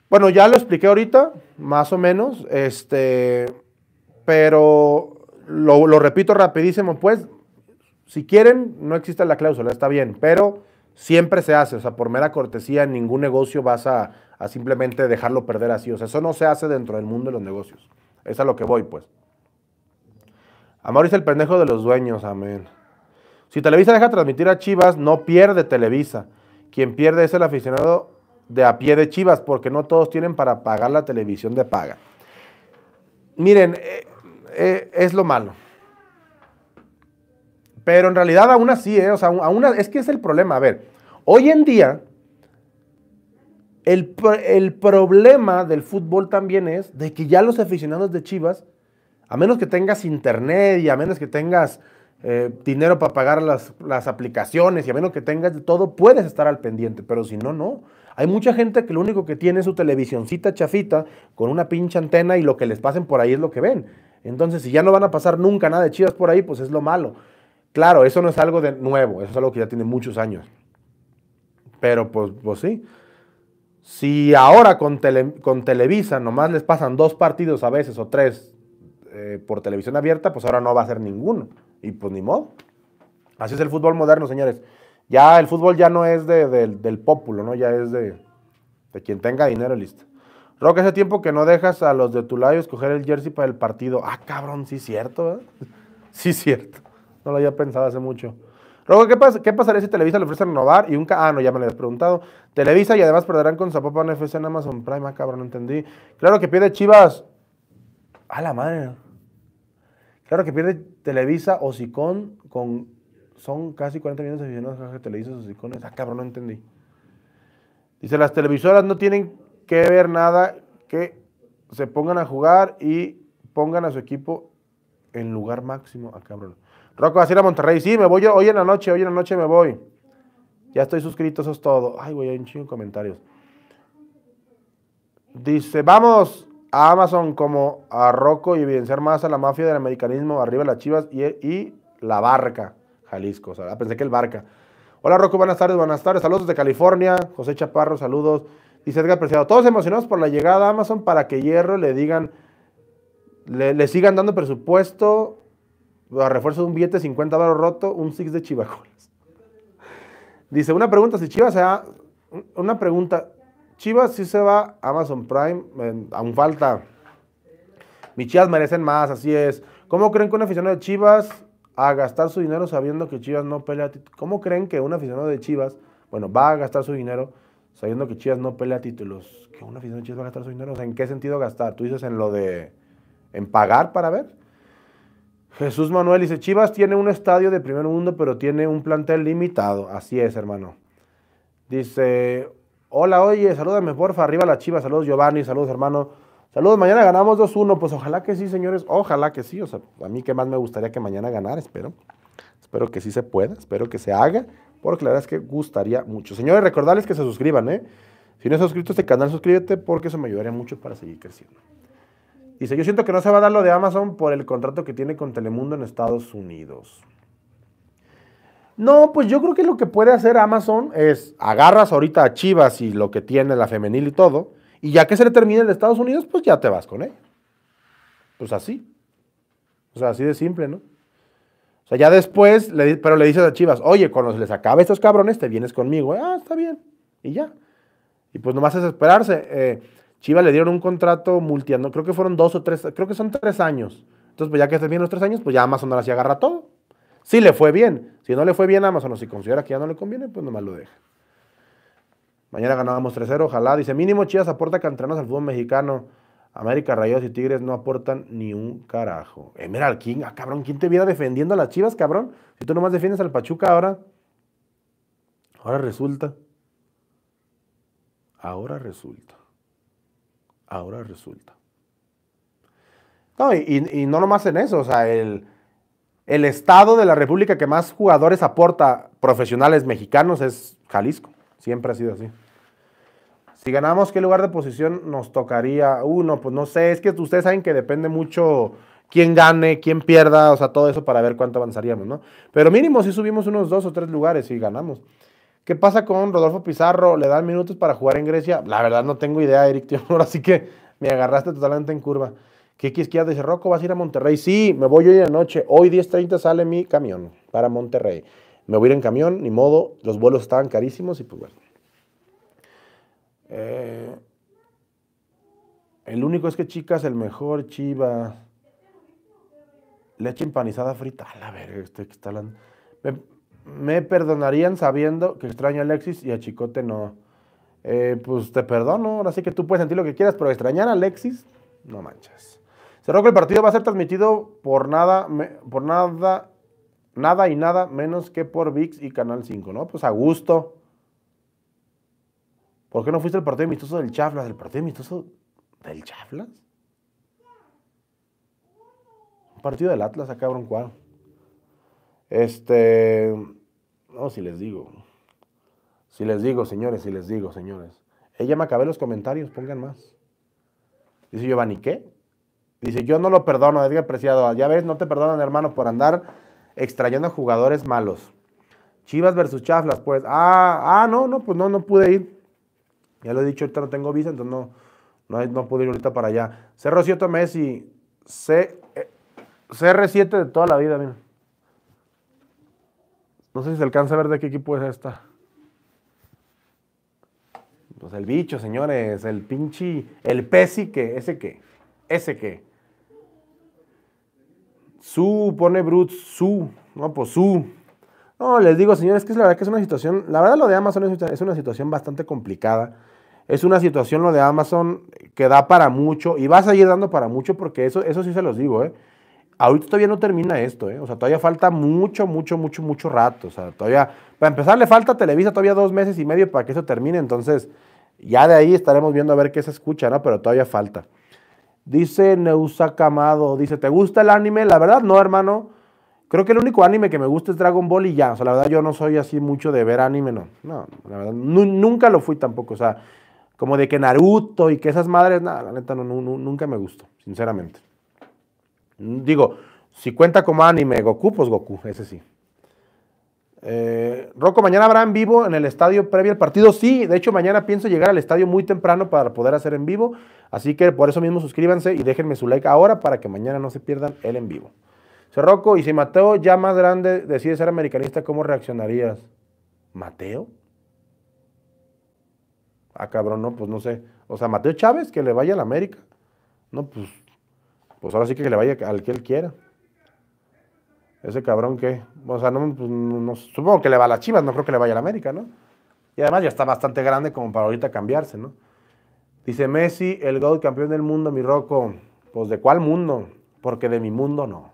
Bueno, ya lo expliqué ahorita, más o menos, este, pero lo, repito rapidísimo, pues, si quieren, no existe la cláusula, está bien, pero siempre se hace, o sea, por mera cortesía, en ningún negocio vas a, simplemente dejarlo perder así, o sea, eso no se hace dentro del mundo de los negocios, es a lo que voy, pues. Amor es el pendejo de los dueños, amén. Si Televisa deja transmitir a Chivas, no pierde Televisa. Quien pierde es el aficionado de a pie de Chivas, porque no todos tienen para pagar la televisión de paga. Miren, eh, eh, es lo malo. Pero en realidad aún así, eh, es que es el problema. A ver, hoy en día el, problema del fútbol también es de que ya los aficionados de Chivas, a menos que tengas internet y a menos que tengas eh, dinero para pagar las, las, aplicaciones y a menos que tengas de todo, puedes estar al pendiente, pero si no, no. Hay mucha gente que lo único que tiene es su televisioncita chafita con una pincha antena y lo que les pasen por ahí es lo que ven. Entonces, si ya no van a pasar nunca nada de Chivas por ahí, pues es lo malo. Claro, eso no es algo de nuevo, eso es algo que ya tiene muchos años. Pero pues, pues sí. Si ahora con, Televisa nomás les pasan dos partidos a veces o tres eh, por televisión abierta, pues ahora no va a ser ninguno. Y pues ni modo. Así es el fútbol moderno, señores. Ya el fútbol ya no es del, del pópulo, ¿no? Ya es de, de quien tenga dinero y listo. Rock, hace tiempo que no dejas a los de Tulayo escoger el jersey para el partido. Ah, cabrón, sí es cierto, ¿eh? Sí cierto. No lo había pensado hace mucho. Roque, ¿qué, ¿qué, pasaría si Televisa le ofrece renovar y un... Ah, no, ya me lo habías preguntado. Televisa y además perderán con Zapopan FC en Amazon Prime. Ah, cabrón, no entendí. Claro que pierde Chivas. A la madre. Claro que pierde Televisa o Sicón con... Son casi 40 millones de aficionados de Televisa o Sicón. Ah, cabrón, no entendí. Dice, las televisoras no tienen que ver nada que se pongan a jugar y pongan a su equipo en lugar máximo. a cabrón. Rocco, vas a ir a Monterrey. Sí, me voy Hoy en la noche, hoy en la noche me voy. Ya estoy suscrito, eso es todo. Ay, güey, hay un chingo de comentarios. Dice, vamos a Amazon como a Rocco y evidenciar más a la mafia del americanismo. Arriba las chivas y, y la barca. Jalisco, o sea, ah, pensé que el barca. Hola Rocco, buenas tardes, buenas tardes. Saludos desde California. José Chaparro, saludos. Dice Edgar Preciado, todos emocionados por la llegada a Amazon para que Hierro le digan, le, sigan dando presupuesto a refuerzo de un billete 50 barro roto, un six de chivacoles. Dice, una pregunta, si Chivas se va una pregunta, Chivas si se va a Amazon Prime, aún falta. Mis Chivas merecen más, así es. ¿Cómo creen que un aficionado de Chivas a gastar su dinero sabiendo que Chivas no pelea? ¿Cómo creen que un aficionado de Chivas, bueno, va a gastar su dinero? sabiendo que Chivas no pelea títulos, que una afición Chivas va a gastar su O sea, ¿en qué sentido gastar? Tú dices en lo de. en pagar para ver. Jesús Manuel dice: Chivas tiene un estadio de primer mundo, pero tiene un plantel limitado. Así es, hermano. Dice: Hola, oye, salúdame, porfa. Arriba la Chivas. Saludos, Giovanni. Saludos, hermano. Saludos, mañana ganamos 2-1. Pues ojalá que sí, señores. Ojalá que sí. O sea, a mí qué más me gustaría que mañana ganara, espero. Espero que sí se pueda, espero que se haga porque la verdad es que gustaría mucho. Señores, recordarles que se suscriban, ¿eh? Si no estás suscrito a este canal, suscríbete porque eso me ayudaría mucho para seguir creciendo. Dice, yo siento que no se va a dar lo de Amazon por el contrato que tiene con Telemundo en Estados Unidos. No, pues yo creo que lo que puede hacer Amazon es agarras ahorita a Chivas y lo que tiene la femenil y todo, y ya que se le termine en Estados Unidos, pues ya te vas con él. Pues así. O sea, así de simple, ¿no? sea, ya después, pero le dices a Chivas, oye, cuando se les acabe estos cabrones, te vienes conmigo. Ah, está bien. Y ya. Y pues nomás es esperarse. Eh, Chivas le dieron un contrato multianual, creo que fueron dos o tres, creo que son tres años. Entonces, pues ya que bien los tres años, pues ya Amazon ahora sí agarra todo. Si sí le fue bien. Si no le fue bien a Amazon o si considera que ya no le conviene, pues nomás lo deja. Mañana ganábamos 3-0, ojalá. Dice, mínimo Chivas aporta canteranos al fútbol mexicano. América, Rayados y Tigres no aportan ni un carajo. Emerald King, ah, cabrón, ¿quién te viera defendiendo a las chivas, cabrón? Si tú nomás defiendes al Pachuca ahora. Ahora resulta. Ahora resulta. Ahora resulta. No, y, no nomás en eso, o sea, el, el estado de la República que más jugadores aporta profesionales mexicanos es Jalisco. Siempre ha sido así. Si ganamos, ¿qué lugar de posición nos tocaría? Uno, pues no sé, es que ustedes saben que depende mucho quién gane, quién pierda, o sea, todo eso para ver cuánto avanzaríamos, ¿no? Pero mínimo si subimos unos dos o tres lugares y ganamos. ¿Qué pasa con Rodolfo Pizarro? ¿Le dan minutos para jugar en Grecia? La verdad no tengo idea, Eric Tío, así que me agarraste totalmente en curva. ¿Qué ¿Quieres de Roco, ¿Vas a ir a Monterrey? Sí, me voy hoy la noche. Hoy 10.30 sale mi camión para Monterrey. Me voy a ir en camión, ni modo. Los vuelos estaban carísimos y pues bueno. Eh, el único es que, chicas, el mejor Chiva Leche empanizada frita. A la verga, estoy que está Me, perdonarían sabiendo que extraño a Alexis y a Chicote no. Eh, pues te perdono, ahora sí que tú puedes sentir lo que quieras, pero extrañar a Alexis, no manches. Cerró que el partido va a ser transmitido por nada, por nada, nada y nada menos que por VIX y Canal 5, ¿no? Pues a gusto. ¿Por qué no fuiste al partido amistoso del Chaflas? ¿El partido amistoso del Chaflas? Un partido del Atlas, acá, cabrón, ¿cuál? Ah. Este. No, si les digo. Si les digo, señores, si les digo, señores. Ella me acabé los comentarios, pongan más. Dice Giovanni, ¿qué? Dice, yo no lo perdono, Edgar Preciado. Ya ves, no te perdonan, hermano, por andar extrayendo jugadores malos. Chivas versus Chaflas, pues. Ah, ah, no, no, pues no, no pude ir. Ya lo he dicho, ahorita no tengo visa, entonces no, no, no puedo ir ahorita para allá. CR7 Messi, CR7 de toda la vida, mira. No sé si se alcanza a ver de qué equipo es esta. Pues el bicho, señores, el pinche, el pesi que, ese que, ese que. Su, pone Brut, su, no, pues su. No, les digo, señores, que es la verdad que es una situación, la verdad lo de Amazon es una situación bastante complicada es una situación lo de Amazon que da para mucho y va a seguir dando para mucho porque eso, eso sí se los digo, ¿eh? Ahorita todavía no termina esto, ¿eh? O sea, todavía falta mucho, mucho, mucho, mucho rato. O sea, todavía, para empezar le falta Televisa todavía dos meses y medio para que eso termine. Entonces, ya de ahí estaremos viendo a ver qué se escucha, ¿no? Pero todavía falta. Dice Neusa Camado, dice, ¿te gusta el anime? La verdad no, hermano. Creo que el único anime que me gusta es Dragon Ball y ya. O sea, la verdad yo no soy así mucho de ver anime, no. No, la verdad, nunca lo fui tampoco. O sea, como de que Naruto y que esas madres, nada, la neta nunca me gustó, sinceramente. Digo, si cuenta como anime Goku, pues Goku, ese sí. Eh, Rocco, mañana habrá en vivo en el estadio previo al partido. Sí, de hecho, mañana pienso llegar al estadio muy temprano para poder hacer en vivo. Así que por eso mismo suscríbanse y déjenme su like ahora para que mañana no se pierdan el en vivo. Se Rocco, y si Mateo ya más grande decide ser americanista, ¿cómo reaccionarías? ¿Mateo? ah, cabrón, no, pues no sé. O sea, Mateo Chávez, que le vaya a la América. No, pues, pues ahora sí que le vaya al que él quiera. Ese cabrón que, o sea, no, pues, supongo que le va a las Chivas, no creo que le vaya a la América, ¿no? Y además ya está bastante grande como para ahorita cambiarse, ¿no? Dice Messi, el gold campeón del mundo, mi roco. Pues de cuál mundo? Porque de mi mundo no.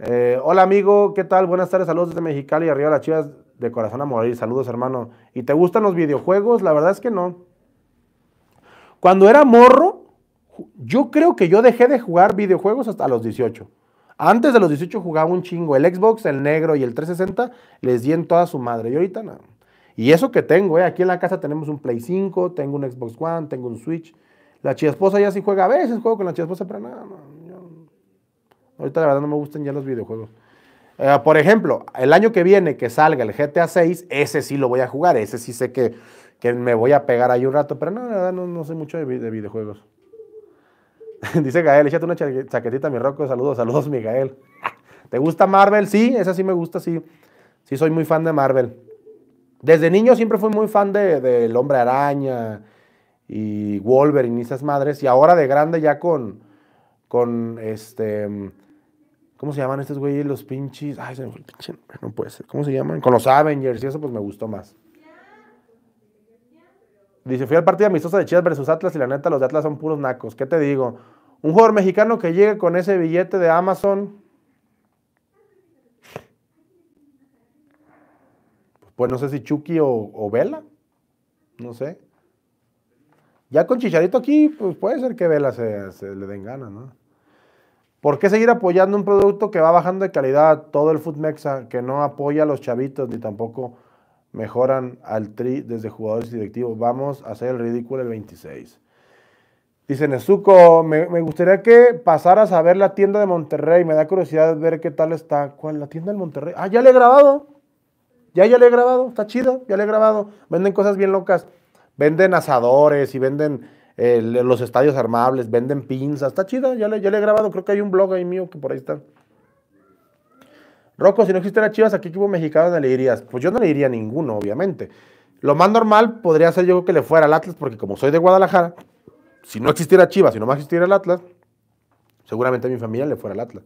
Eh, hola amigo, ¿qué tal? Buenas tardes, saludos desde Mexicali, arriba las chivas de corazón a morir. Saludos, hermano. ¿Y te gustan los videojuegos? La verdad es que no. Cuando era morro, yo creo que yo dejé de jugar videojuegos hasta los 18. Antes de los 18 jugaba un chingo. El Xbox, el negro y el 360 les di en toda su madre. Y ahorita no. Y eso que tengo, ¿eh? aquí en la casa tenemos un Play 5, tengo un Xbox One, tengo un Switch. La esposa ya sí juega a veces, juego con la esposa pero nada, Ahorita la verdad no me gustan ya los videojuegos. Eh, por ejemplo, el año que viene que salga el GTA 6, ese sí lo voy a jugar, ese sí sé que, me voy a pegar ahí un rato, pero no, no, no sé mucho de, videojuegos. Dice Gael, échate una chaquetita, mi roco, saludos, saludos, Miguel. ¿Te gusta Marvel? Sí, esa sí me gusta, sí. Sí, soy muy fan de Marvel. Desde niño siempre fui muy fan del de, Hombre Araña y Wolverine y esas madres. Y ahora de grande ya con, con este ¿Cómo se llaman estos güeyes? Los pinches. Ay, se me fue el pinche. No puede ser. ¿Cómo se llaman? Con los Avengers y eso, pues me gustó más. Dice: Fui al partido amistoso de Chivas versus Atlas y la neta, los de Atlas son puros nacos. ¿Qué te digo? Un jugador mexicano que llegue con ese billete de Amazon. Pues no sé si Chucky o, Vela. No sé. Ya con Chicharito aquí, pues puede ser que Vela se le den ganas, ¿no? ¿Por qué seguir apoyando un producto que va bajando de calidad todo el Mexa que no apoya a los chavitos ni tampoco mejoran al tri desde jugadores y directivos? Vamos a hacer el ridículo el 26. Dice Nezuko, me, me, gustaría que pasaras a ver la tienda de Monterrey. Me da curiosidad ver qué tal está. ¿Cuál? La tienda de Monterrey. Ah, ya le he grabado. Ya, ya le he grabado. Está chido. Ya le he grabado. Venden cosas bien locas. Venden asadores y venden los estadios armables, venden pinzas, está chida, ya le, le he grabado, creo que hay un blog ahí mío que por ahí está. Rocco, si no existiera Chivas, ¿a qué equipo mexicano le irías? Pues yo no le iría ninguno, obviamente. Lo más normal podría ser yo que le fuera al Atlas, porque como soy de Guadalajara, si no existiera Chivas, si no más existiera el Atlas, seguramente a mi familia le fuera al Atlas.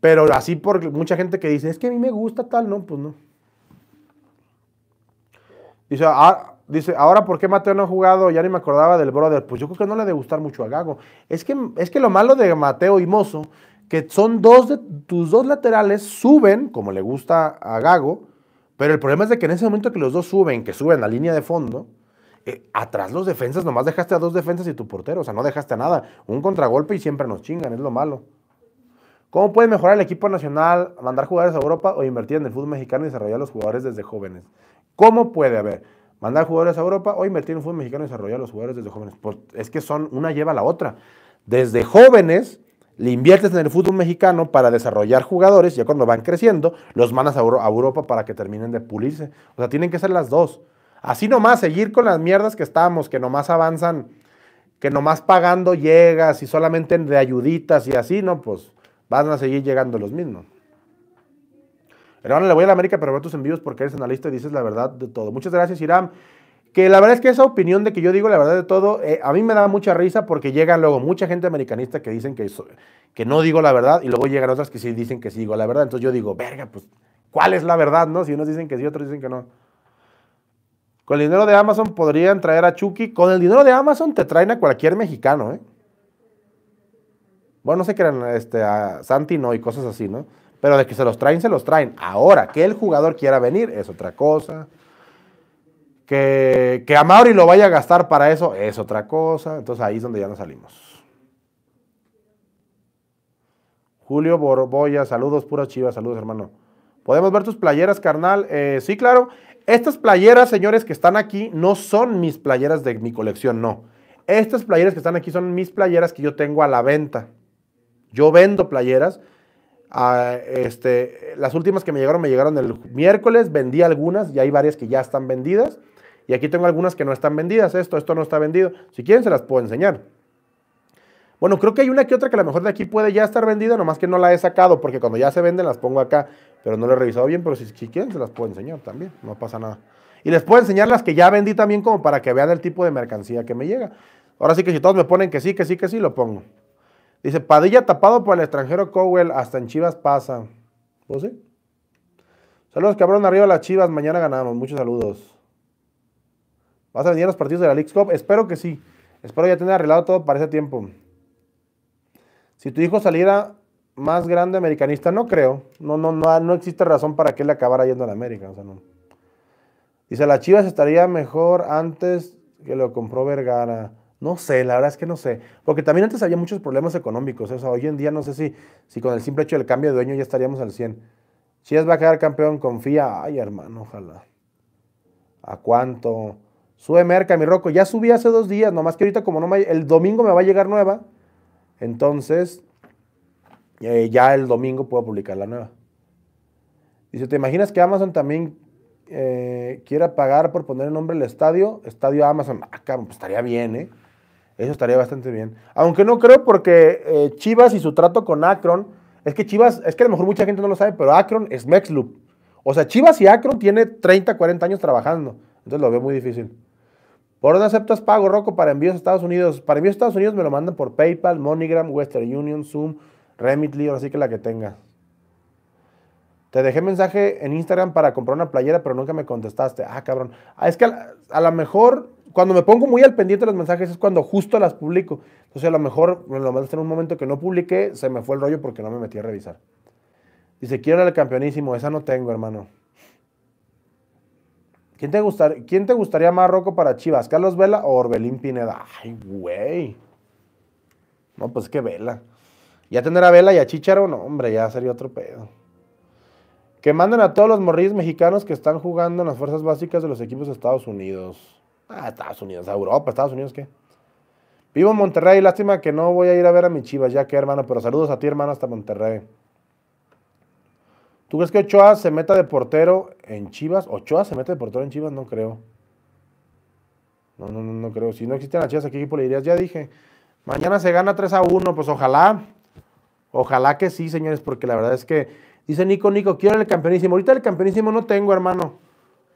Pero así por mucha gente que dice, es que a mí me gusta tal, no, pues no. Dice, ah, Dice, ahora, ¿por qué Mateo no ha jugado? Ya ni me acordaba del brother. Pues yo creo que no le debe gustar mucho a Gago. Es que, es que lo malo de Mateo y Mozo, que son dos de tus dos laterales, suben, como le gusta a Gago, pero el problema es de que en ese momento que los dos suben, que suben a línea de fondo, eh, atrás los defensas, nomás dejaste a dos defensas y tu portero, o sea, no dejaste a nada. Un contragolpe y siempre nos chingan, es lo malo. ¿Cómo puede mejorar el equipo nacional, mandar jugadores a Europa o invertir en el fútbol mexicano y desarrollar los jugadores desde jóvenes? ¿Cómo puede? haber? Mandar jugadores a Europa o invertir en fútbol mexicano y desarrollar a los jugadores desde jóvenes. Pues, es que son, una lleva a la otra. Desde jóvenes le inviertes en el fútbol mexicano para desarrollar jugadores, ya cuando van creciendo, los mandas a, Europa para que terminen de pulirse. O sea, tienen que ser las dos. Así nomás, seguir con las mierdas que estamos, que nomás avanzan, que nomás pagando llegas y solamente de ayuditas y así, ¿no? Pues van a seguir llegando los mismos. Pero ahora le voy a la América, para ver tus envíos porque eres analista y dices la verdad de todo. Muchas gracias, Iram. Que la verdad es que esa opinión de que yo digo la verdad de todo, eh, a mí me da mucha risa porque llegan luego mucha gente americanista que dicen que, que no digo la verdad y luego llegan otras que sí dicen que sí digo la verdad. Entonces yo digo, verga, pues, ¿cuál es la verdad, no? Si unos dicen que sí, otros dicen que no. Con el dinero de Amazon podrían traer a Chucky. Con el dinero de Amazon te traen a cualquier mexicano, ¿eh? Bueno, no sé qué eran, este, a Santi, no, y cosas así, ¿no? Pero de que se los traen, se los traen. Ahora, que el jugador quiera venir es otra cosa. Que, que a Mauri lo vaya a gastar para eso es otra cosa. Entonces ahí es donde ya nos salimos. Julio Borboya, saludos, puras chivas, saludos, hermano. ¿Podemos ver tus playeras, carnal? Eh, sí, claro. Estas playeras, señores, que están aquí, no son mis playeras de mi colección, no. Estas playeras que están aquí son mis playeras que yo tengo a la venta. Yo vendo playeras este, las últimas que me llegaron, me llegaron el miércoles, vendí algunas y hay varias que ya están vendidas. Y aquí tengo algunas que no están vendidas. Esto, esto no está vendido. Si quieren, se las puedo enseñar. Bueno, creo que hay una que otra que a lo mejor de aquí puede ya estar vendida, nomás que no la he sacado, porque cuando ya se venden las pongo acá, pero no lo he revisado bien, pero si quieren se las puedo enseñar también, no pasa nada. Y les puedo enseñar las que ya vendí también como para que vean el tipo de mercancía que me llega. Ahora sí que si todos me ponen que sí, que sí, que sí, lo pongo. Dice, Padilla tapado por el extranjero Cowell, hasta en Chivas pasa. ¿Vos sí? Saludos, cabrón, arriba las Chivas, mañana ganamos. Muchos saludos. ¿Vas a venir a los partidos de la League Cup? Espero que sí. Espero ya tener arreglado todo para ese tiempo. Si tu hijo saliera más grande americanista, no creo. No, no, no, no existe razón para que él acabara yendo a la América. Dice, la Chivas estaría mejor antes que lo compró Vergara. No sé, la verdad es que no sé. Porque también antes había muchos problemas económicos. O sea, hoy en día no sé si, si con el simple hecho del cambio de dueño ya estaríamos al 100. es va a quedar campeón, confía. Ay, hermano, ojalá. ¿A cuánto? Sube merca, mi roco. Ya subí hace dos días, nomás que ahorita como no me, el domingo me va a llegar nueva. Entonces, eh, ya el domingo puedo publicar la nueva. Dice, ¿te imaginas que Amazon también eh, quiera pagar por poner el nombre del estadio? Estadio Amazon. Ah, pues estaría bien, ¿eh? Eso estaría bastante bien. Aunque no creo porque eh, Chivas y su trato con Akron, es que Chivas, es que a lo mejor mucha gente no lo sabe, pero Akron es Mexloop. O sea, Chivas y Akron tiene 30, 40 años trabajando. Entonces lo veo muy difícil. ¿Por dónde aceptas pago, Rocco, para envíos a Estados Unidos? Para envíos a Estados Unidos me lo mandan por PayPal, MoneyGram, Western Union, Zoom, Remitly, o así que la que tenga. Te dejé mensaje en Instagram para comprar una playera, pero nunca me contestaste. Ah, cabrón. Ah, es que a lo mejor cuando me pongo muy al pendiente de los mensajes es cuando justo las publico. Entonces a lo mejor en un momento que no publiqué, se me fue el rollo porque no me metí a revisar. Dice, quiero el campeonísimo, esa no tengo, hermano. ¿Quién te, ¿Quién te gustaría más roco para Chivas? ¿Carlos Vela o Orbelín Pineda? Ay, güey. No, pues que Vela. Ya tener a Vela y a Chicharo, no, hombre, ya sería otro pedo. Que manden a todos los morrillos mexicanos que están jugando en las fuerzas básicas de los equipos de Estados Unidos. Ah, Estados Unidos, a Europa, Estados Unidos, ¿qué? Vivo en Monterrey, lástima que no voy a ir a ver a mi chivas, ya que hermano, pero saludos a ti, hermano, hasta Monterrey. ¿Tú crees que Ochoa se meta de portero en Chivas? ¿Ochoa se mete de portero en Chivas? No creo. No, no, no, no creo. Si no existen las Chivas, aquí, qué equipo le dirías? Ya dije, mañana se gana 3 a 1, pues ojalá. Ojalá que sí, señores, porque la verdad es que dice Nico, Nico, quiero el campeonísimo. Ahorita el campeonísimo no tengo, hermano.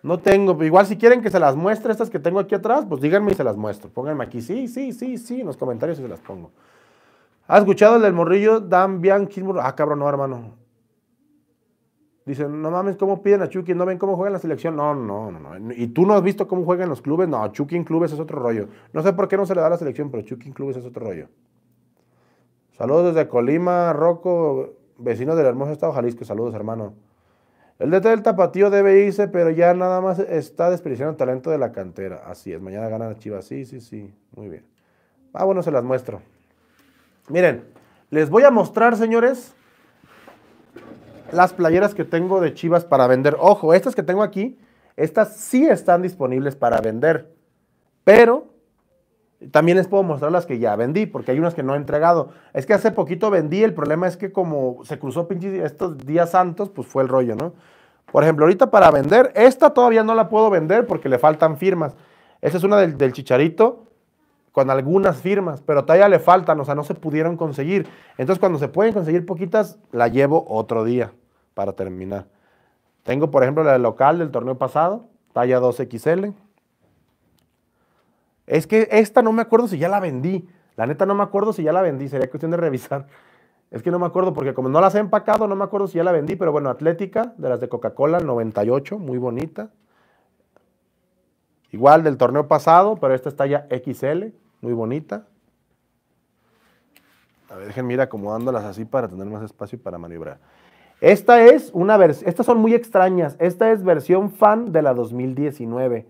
No tengo, igual si quieren que se las muestre estas que tengo aquí atrás, pues díganme y se las muestro. Pónganme aquí, sí, sí, sí, sí, en los comentarios y se las pongo. ¿Has escuchado el del morrillo Dan Bian Ah, cabrón, no, hermano. Dicen, no mames, ¿cómo piden a Chucky? ¿No ven cómo juega la selección? No, no, no, no. ¿Y tú no has visto cómo juegan los clubes? No, Chucky en clubes es otro rollo. No sé por qué no se le da a la selección, pero Chucky clubes es otro rollo. Saludos desde Colima, Rocco, vecino del hermoso estado Jalisco. Saludos, hermano. El DT del Tapatío debe irse, pero ya nada más está desperdiciando el talento de la cantera. Así es, mañana ganan Chivas. Sí, sí, sí. Muy bien. Ah, bueno, se las muestro. Miren, les voy a mostrar, señores, las playeras que tengo de Chivas para vender. Ojo, estas que tengo aquí, estas sí están disponibles para vender. Pero también les puedo mostrar las que ya vendí, porque hay unas que no he entregado. Es que hace poquito vendí, el problema es que como se cruzó pinche estos días santos, pues fue el rollo, ¿no? Por ejemplo, ahorita para vender, esta todavía no la puedo vender porque le faltan firmas. Esta es una del, chicharito con algunas firmas, pero todavía le faltan, o sea, no se pudieron conseguir. Entonces, cuando se pueden conseguir poquitas, la llevo otro día para terminar. Tengo, por ejemplo, la local del torneo pasado, talla 2XL. Es que esta no me acuerdo si ya la vendí. La neta no me acuerdo si ya la vendí. Sería cuestión de revisar. Es que no me acuerdo porque como no las he empacado, no me acuerdo si ya la vendí. Pero bueno, Atlética, de las de Coca-Cola, 98, muy bonita. Igual del torneo pasado, pero esta está ya XL, muy bonita. A ver, déjenme ir acomodándolas así para tener más espacio y para maniobrar. Esta es una versión, estas son muy extrañas. Esta es versión fan de la 2019.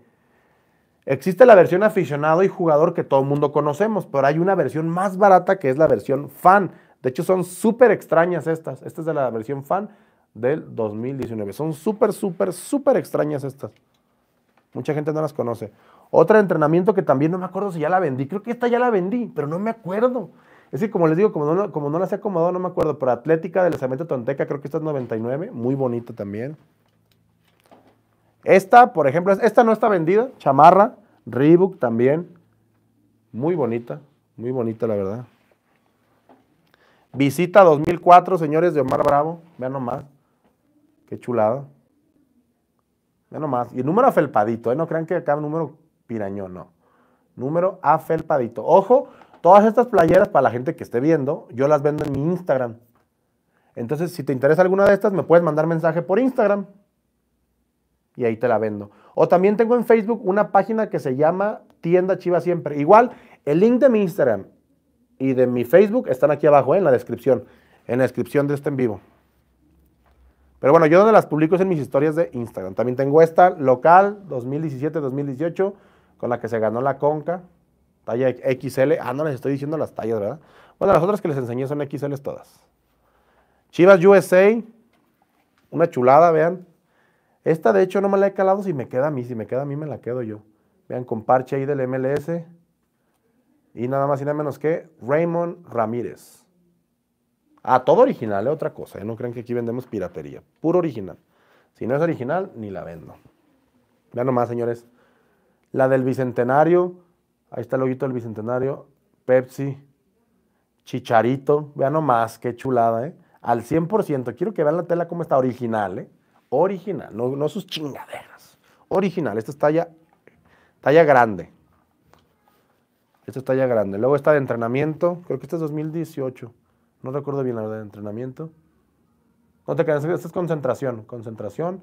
Existe la versión aficionado y jugador que todo el mundo conocemos, pero hay una versión más barata que es la versión fan. De hecho, son súper extrañas estas. Esta es de la versión fan del 2019. Son súper, súper, súper extrañas estas. Mucha gente no las conoce. Otra entrenamiento que también no me acuerdo si ya la vendí. Creo que esta ya la vendí, pero no me acuerdo. Es que, como les digo, como no, como no las he acomodado, no me acuerdo. Pero Atlética de lanzamiento Tonteca, creo que esta es 99. Muy bonita también. Esta, por ejemplo, esta no está vendida, chamarra, Reebok también. Muy bonita, muy bonita la verdad. Visita 2004, señores, de Omar Bravo. Vean nomás. Qué chulada. Vean nomás. Y el número afelpadito, ¿eh? No crean que acá número pirañón, no. Número afelpadito. Ojo, todas estas playeras, para la gente que esté viendo, yo las vendo en mi Instagram. Entonces, si te interesa alguna de estas, me puedes mandar mensaje por Instagram y ahí te la vendo. O también tengo en Facebook una página que se llama Tienda Chivas Siempre. Igual, el link de mi Instagram y de mi Facebook están aquí abajo, eh, en la descripción, en la descripción de este en vivo. Pero bueno, yo donde las publico es en mis historias de Instagram. También tengo esta local 2017-2018, con la que se ganó la Conca, talla XL. Ah, no les estoy diciendo las tallas, ¿verdad? Bueno, las otras que les enseñé son XL todas. Chivas USA, una chulada, vean. Esta de hecho no me la he calado si me queda a mí, si me queda a mí me la quedo yo. Vean, con parche ahí del MLS. Y nada más y nada menos que Raymond Ramírez. Ah, todo original, es eh, otra cosa. Eh, no crean que aquí vendemos piratería. Puro original. Si no es original, ni la vendo. Vean nomás, señores. La del Bicentenario. Ahí está el ojito del Bicentenario. Pepsi. Chicharito. Vean nomás, qué chulada, ¿eh? Al 100%. Quiero que vean la tela como está original, ¿eh? original, no, sus chingaderas. Original, esta es talla, talla grande. Esta es talla grande. Luego está de entrenamiento, creo que esta es 2018. No recuerdo bien la verdad de entrenamiento. No te quedes, esta es concentración, concentración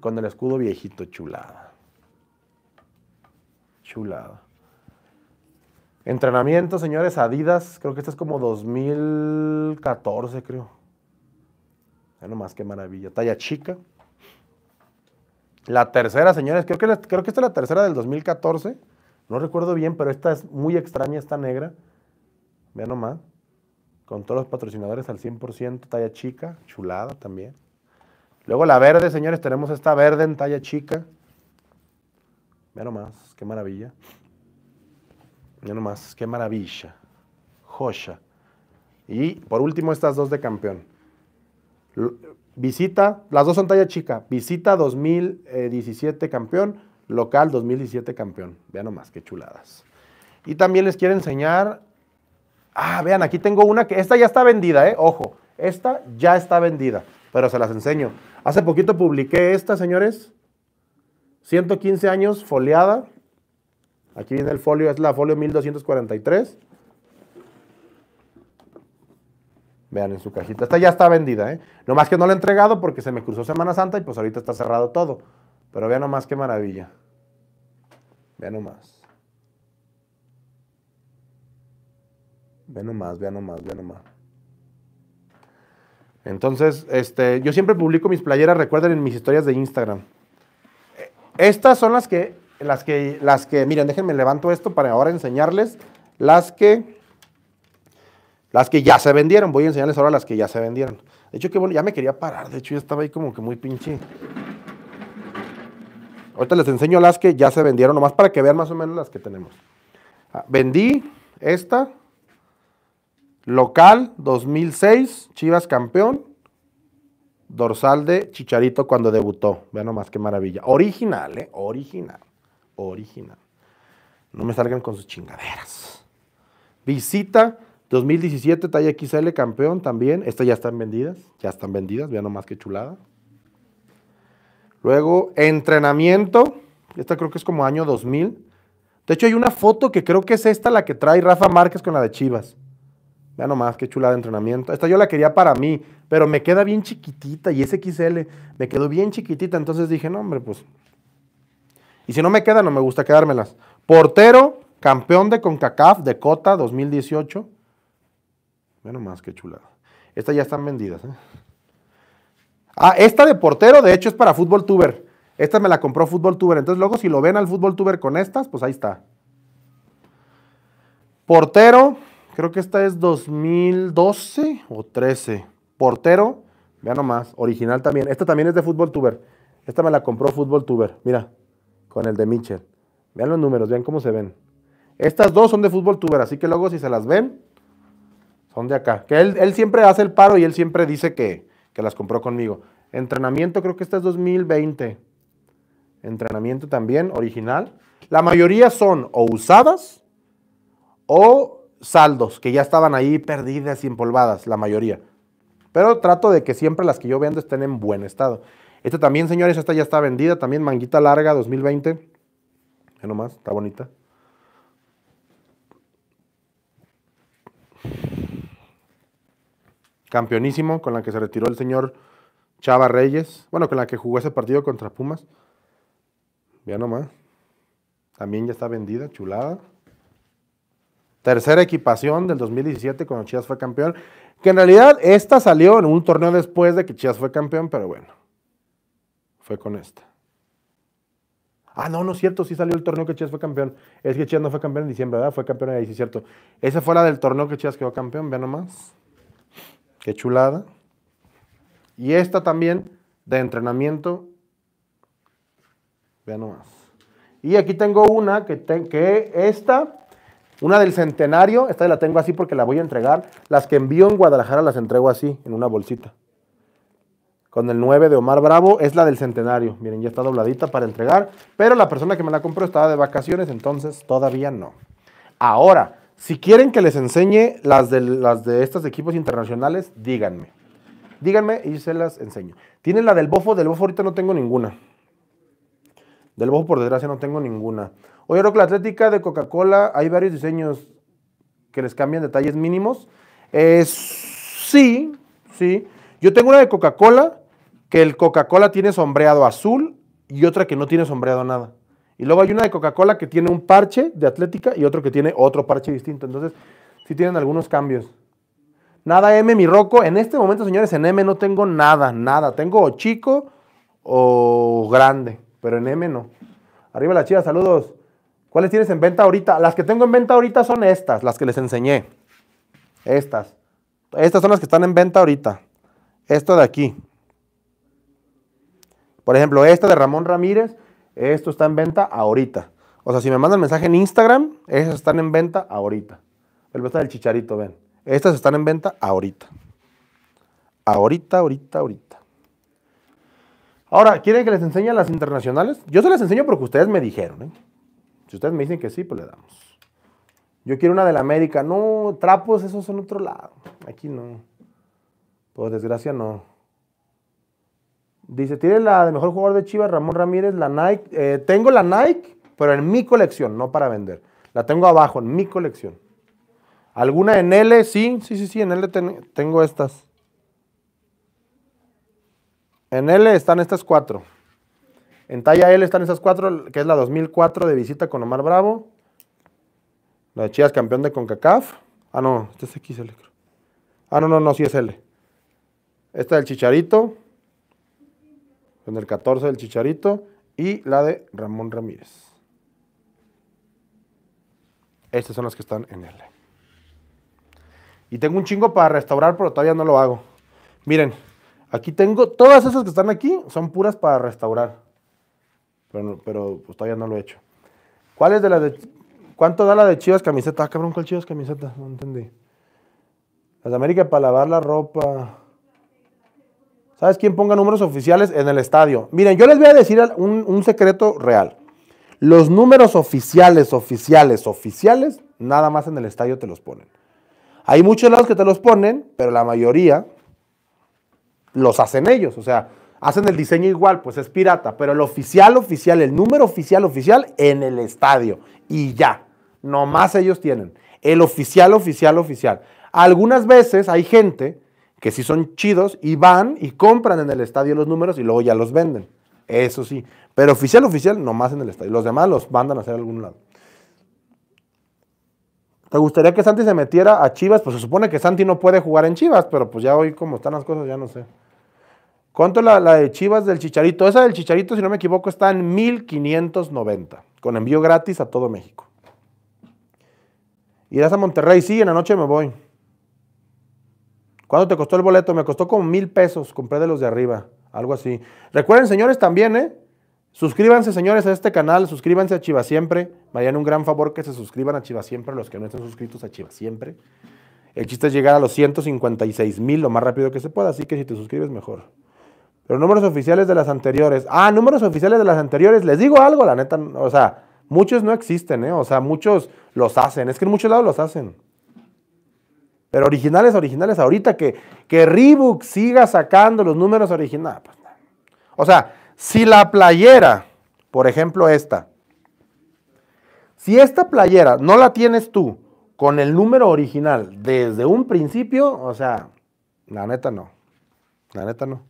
con el escudo viejito, chulada. Chulada. Entrenamiento, señores, Adidas, creo que esta es como 2014, creo. Ya nomás, qué maravilla. Talla chica. La tercera, señores, creo que, creo que esta es la tercera del 2014. No recuerdo bien, pero esta es muy extraña, esta negra. Vean nomás. Con todos los patrocinadores al 100%, talla chica, chulada también. Luego la verde, señores, tenemos esta verde en talla chica. Vean nomás, qué maravilla. Vean nomás, qué maravilla. Joya. Y por último, estas dos de campeón. Visita, las dos son talla chica. Visita 2017 campeón, local 2017 campeón. Vean nomás, qué chuladas. Y también les quiero enseñar. Ah, vean, aquí tengo una que. Esta ya está vendida, ¿eh? Ojo, esta ya está vendida, pero se las enseño. Hace poquito publiqué esta, señores. 115 años, foliada. Aquí viene el folio, es la folio 1243. Vean en su cajita. Esta ya está vendida, ¿eh? Nomás que no la he entregado porque se me cruzó Semana Santa y pues ahorita está cerrado todo. Pero vean nomás qué maravilla. Vean nomás. Vean nomás, vean nomás, vean nomás. Entonces, este, yo siempre publico mis playeras, recuerden en mis historias de Instagram. E, estas son las que, las que, las que, miren, déjenme levanto esto para ahora enseñarles las que las que ya se vendieron, voy a enseñarles ahora las que ya se vendieron. De hecho, que bueno, ya me quería parar, de hecho ya estaba ahí como que muy pinche. Ahorita les enseño las que ya se vendieron, nomás para que vean más o menos las que tenemos. Ah, vendí esta, local 2006, Chivas campeón, dorsal de Chicharito cuando debutó. Vean nomás qué maravilla. Original, ¿eh? Original, original. No me salgan con sus chingaderas. Visita 2017, talla XL campeón también. Estas ya están vendidas, ya están vendidas, vean nomás qué chulada. Luego, entrenamiento. Esta creo que es como año 2000. De hecho, hay una foto que creo que es esta la que trae Rafa Márquez con la de Chivas. Vean nomás, qué chulada de entrenamiento. Esta yo la quería para mí, pero me queda bien chiquitita y ese XL. Me quedó bien chiquitita, entonces dije, no, hombre, pues. Y si no me queda, no me gusta quedármelas. Portero, campeón de CONCACAF de Cota 2018. Bueno, más que chulada. Estas ya están vendidas. ¿eh? Ah, esta de portero, de hecho, es para Fútbol Tuber. Esta me la compró Fútbol Tuber. Entonces, luego, si lo ven al Fútbol Tuber con estas, pues ahí está. Portero, creo que esta es 2012 o 13. Portero, vean nomás, original también. Esta también es de Fútbol Tuber. Esta me la compró Fútbol Tuber. Mira, con el de Mitchell. Vean los números, vean cómo se ven. Estas dos son de Fútbol Tuber, así que luego, si se las ven, son de acá. Que él, él siempre hace el paro y él siempre dice que, las compró conmigo. Entrenamiento, creo que esta es 2020. Entrenamiento también, original. La mayoría son o usadas o saldos, que ya estaban ahí perdidas y empolvadas, la mayoría. Pero trato de que siempre las que yo vendo estén en buen estado. Esta también, señores, esta ya está vendida, también manguita larga 2020. Ya nomás, está bonita. campeonísimo, con la que se retiró el señor Chava Reyes, bueno, con la que jugó ese partido contra Pumas. Ya nomás. También ya está vendida, chulada. Tercera equipación del 2017 cuando Chivas fue campeón. Que en realidad esta salió en un torneo después de que Chivas fue campeón, pero bueno. Fue con esta. Ah, no, no es cierto, sí salió el torneo que Chivas fue campeón. Es que Chivas no fue campeón en diciembre, ¿verdad? Fue campeón ahí, sí es cierto. Esa fue la del torneo que Chivas quedó campeón, vean nomás. Qué chulada. Y esta también de entrenamiento. Vean nomás. Y aquí tengo una que, que esta, una del centenario, esta la tengo así porque la voy a entregar. Las que envío en Guadalajara las entrego así, en una bolsita. Con el 9 de Omar Bravo, es la del centenario. Miren, ya está dobladita para entregar, pero la persona que me la compró estaba de vacaciones, entonces todavía no. Ahora, si quieren que les enseñe las de, las de estos equipos internacionales, díganme. Díganme y se las enseño. Tienen la del Bofo, del Bofo ahorita no tengo ninguna. Del Bofo, por desgracia, no tengo ninguna. Hoy creo que la Atlética de Coca-Cola hay varios diseños que les cambian detalles mínimos. Eh, sí, sí. Yo tengo una de Coca-Cola, que el Coca-Cola tiene sombreado azul y otra que no tiene sombreado nada. Y luego hay una de Coca-Cola que tiene un parche de Atlética y otro que tiene otro parche distinto. Entonces, sí tienen algunos cambios. Nada M, mi roco. En este momento, señores, en M no tengo nada, nada. Tengo o chico o grande, pero en M no. Arriba la chida, saludos. ¿Cuáles tienes en venta ahorita? Las que tengo en venta ahorita son estas, las que les enseñé. Estas. Estas son las que están en venta ahorita. Esto de aquí. Por ejemplo, esta de Ramón Ramírez esto está en venta ahorita. O sea, si me mandan mensaje en Instagram, esas están en venta ahorita. El beta del chicharito, ven. Estas están en venta ahorita. Ahorita, ahorita, ahorita. Ahora, ¿quieren que les enseñe las internacionales? Yo se las enseño porque ustedes me dijeron. ¿eh? Si ustedes me dicen que sí, pues le damos. Yo quiero una de la América. No, trapos, esos son otro lado. Aquí no. Por desgracia, no. Dice, tiene la de mejor jugador de Chivas, Ramón Ramírez, la Nike. Eh, tengo la Nike, pero en mi colección, no para vender. La tengo abajo, en mi colección. ¿Alguna en L? Sí, sí, sí, sí, en L tengo estas. En L están estas cuatro. En talla L están esas cuatro, que es la 2004 de visita con Omar Bravo. La de Chivas campeón de CONCACAF. Ah, no, esta es XL, creo. Ah, no, no, no, sí es L. Esta del Chicharito con el 14 del Chicharito y la de Ramón Ramírez. Estas son las que están en L. Y tengo un chingo para restaurar, pero todavía no lo hago. Miren, aquí tengo, todas esas que están aquí son puras para restaurar. Pero, pues, todavía no lo he hecho. ¿Cuál de la de... ¿Cuánto da la de Chivas camiseta? Ah, cabrón, ¿cuál Chivas camiseta? No entendí. Las de América para lavar la ropa. ¿Sabes quién ponga números oficiales en el estadio? Miren, yo les voy a decir un, secreto real. Los números oficiales, oficiales, oficiales, nada más en el estadio te los ponen. Hay muchos lados que te los ponen, pero la mayoría los hacen ellos. O sea, hacen el diseño igual, pues es pirata, pero el oficial, oficial, el número oficial, oficial, en el estadio. Y ya, nomás ellos tienen. El oficial, oficial, oficial. Algunas veces hay gente que sí son chidos y van y compran en el estadio los números y luego ya los venden. Eso sí. Pero oficial, oficial, nomás en el estadio. Los demás los mandan a hacer a algún lado. ¿Te gustaría que Santi se metiera a Chivas? Pues se supone que Santi no puede jugar en Chivas, pero pues ya hoy como están las cosas, ya no sé. ¿Cuánto la, la de Chivas del Chicharito? Esa del Chicharito, si no me equivoco, está en 1590, con envío gratis a todo México. ¿Irás a Monterrey? Sí, en la noche me voy. ¿Cuánto te costó el boleto? Me costó como mil pesos, compré de los de arriba, algo así. Recuerden, señores, también, ¿eh? Suscríbanse, señores, a este canal, suscríbanse a Chiva Siempre. vayan un gran favor que se suscriban a Chiva Siempre, los que no estén suscritos a Chiva Siempre. El chiste es llegar a los 156 mil lo más rápido que se pueda, así que si te suscribes, mejor. Pero números oficiales de las anteriores. Ah, números oficiales de las anteriores. Les digo algo, la neta, o sea, muchos no existen, ¿eh? O sea, muchos los hacen. Es que en muchos lados los hacen. Pero originales, originales, ahorita que, que Reebok siga sacando los números originales. Pues, o sea, si la playera, por ejemplo esta, si esta playera no la tienes tú con el número original desde un principio, o sea, la neta no. La neta no.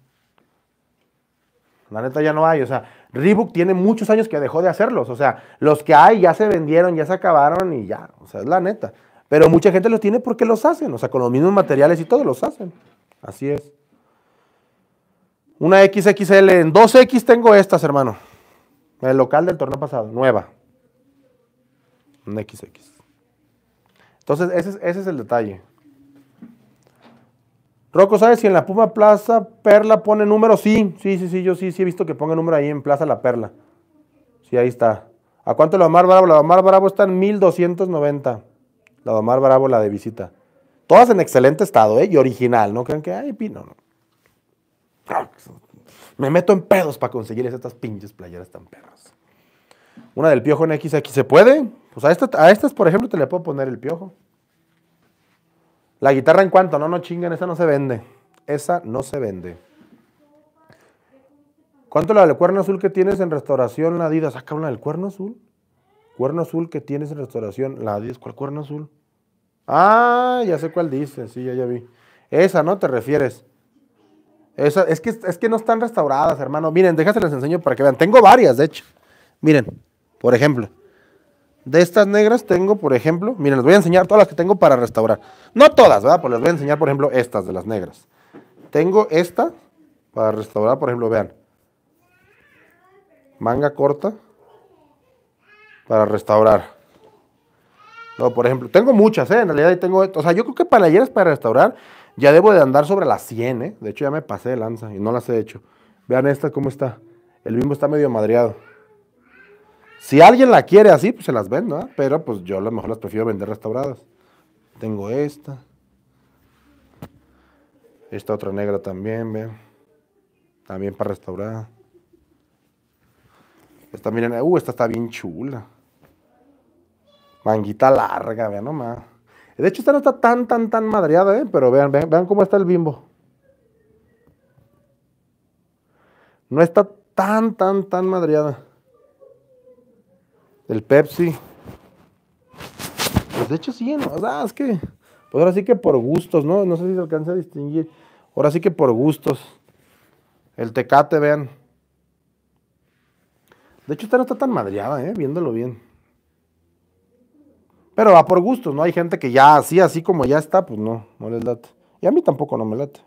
La neta ya no hay. O sea, Reebok tiene muchos años que dejó de hacerlos. O sea, los que hay ya se vendieron, ya se acabaron y ya. O sea, es la neta. Pero mucha gente los tiene porque los hacen, o sea, con los mismos materiales y todo los hacen. Así es. Una XXL en 2X tengo estas, hermano. El local del torneo pasado, nueva. Un XX. Entonces, ese es, el detalle. Rocco, ¿sabes si en la Puma Plaza Perla pone número? Sí, sí, sí, sí, yo sí, sí he visto que ponga número ahí en Plaza La Perla. Sí, ahí está. ¿A cuánto lo Amar Bravo? La Amar Bravo está en 1290. La de Omar Bravo, la de visita. Todas en excelente estado, ¿eh? Y original, ¿no? Crean que, ay, pino, no. Ah, me meto en pedos para conseguir estas pinches playeras tan perras. Una del piojo en X aquí ¿se puede? Pues a estas, a estas, por ejemplo, te le puedo poner el piojo. La guitarra en cuanto, no, no chingan, esa no se vende. Esa no se vende. ¿Cuánto la del cuerno azul que tienes en restauración, la Saca ah, una del cuerno azul. Cuerno azul que tienes en restauración, la 10, ¿cuál cuerno azul? Ah, ya sé cuál dice, sí, ya, ya vi. Esa, ¿no? ¿Te refieres? Esa, es, que, es que no están restauradas, hermano. Miren, les enseño para que vean. Tengo varias, de hecho. Miren, por ejemplo. De estas negras tengo, por ejemplo, miren, les voy a enseñar todas las que tengo para restaurar. No todas, ¿verdad? Pues les voy a enseñar, por ejemplo, estas de las negras. Tengo esta para restaurar, por ejemplo, vean. Manga corta, para restaurar. No, por ejemplo, tengo muchas, ¿eh? En realidad tengo, o sea, yo creo que playeras para restaurar ya debo de andar sobre las 100, ¿eh? De hecho ya me pasé de lanza y no las he hecho. Vean esta cómo está. El bimbo está medio madreado. Si alguien la quiere así, pues se las vende ¿ah? Pero pues yo a lo mejor las prefiero vender restauradas. Tengo esta. Esta otra negra también, vean. También para restaurar. Esta, miren, uh, esta está bien chula. Manguita larga, vean nomás. De hecho, esta no está tan, tan, tan madreada, ¿eh? Pero vean, vean, vean cómo está el bimbo. No está tan, tan, tan madreada. El Pepsi. Pues de hecho sí, ¿no? O sea, es que... Pues ahora sí que por gustos, ¿no? No sé si se alcanza a distinguir. Ahora sí que por gustos. El Tecate, vean. De hecho, esta no está tan madreada, ¿eh? Viéndolo bien. Pero va por gustos, ¿no? Hay gente que ya así, así como ya está, pues no, no les late. Y a mí tampoco no me late.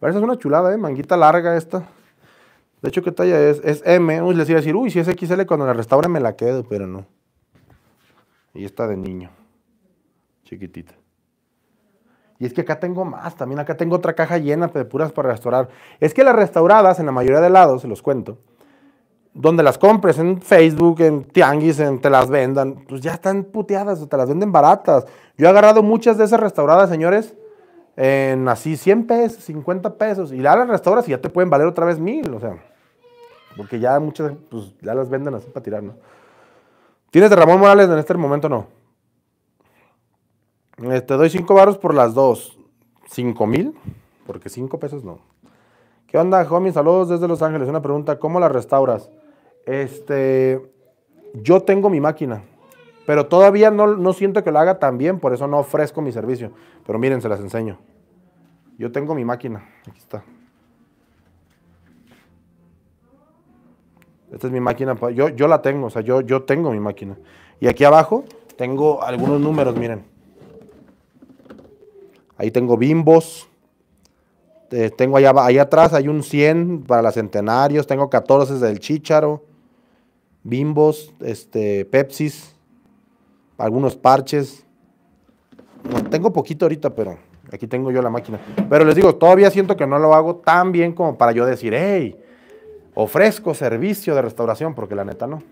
Pero esa es una chulada, ¿eh? Manguita larga esta. De hecho, ¿qué talla es? Es M. Uy, les iba a decir, uy, si es XL, cuando la restaure me la quedo, pero no. Y esta de niño. Chiquitita. Y es que acá tengo más, también acá tengo otra caja llena de puras para restaurar. Es que las restauradas, en la mayoría de lados, se los cuento, donde las compres, en Facebook, en Tianguis, en te las vendan, pues ya están puteadas o te las venden baratas. Yo he agarrado muchas de esas restauradas, señores, en así 100 pesos, 50 pesos, y ya las restauras y ya te pueden valer otra vez mil, o sea, porque ya muchas, pues ya las venden así para tirar, ¿no? ¿Tienes de Ramón Morales en este momento? No. Te este, doy 5 baros por las dos. ¿Cinco mil? Porque 5 pesos no. ¿Qué onda, homies? Saludos desde Los Ángeles. Una pregunta, ¿cómo las restauras? Este, yo tengo mi máquina, pero todavía no, no siento que lo haga tan bien, por eso no ofrezco mi servicio. Pero miren, se las enseño. Yo tengo mi máquina, aquí está. Esta es mi máquina, yo, yo la tengo, o sea, yo, yo tengo mi máquina. Y aquí abajo tengo algunos números, miren. Ahí tengo bimbos. Eh, tengo allá, atrás, hay un 100 para las centenarios. Tengo 14 del chícharo bimbos, este, pepsis, algunos parches. tengo poquito ahorita, pero aquí tengo yo la máquina. Pero les digo, todavía siento que no lo hago tan bien como para yo decir, hey, ofrezco servicio de restauración, porque la neta no.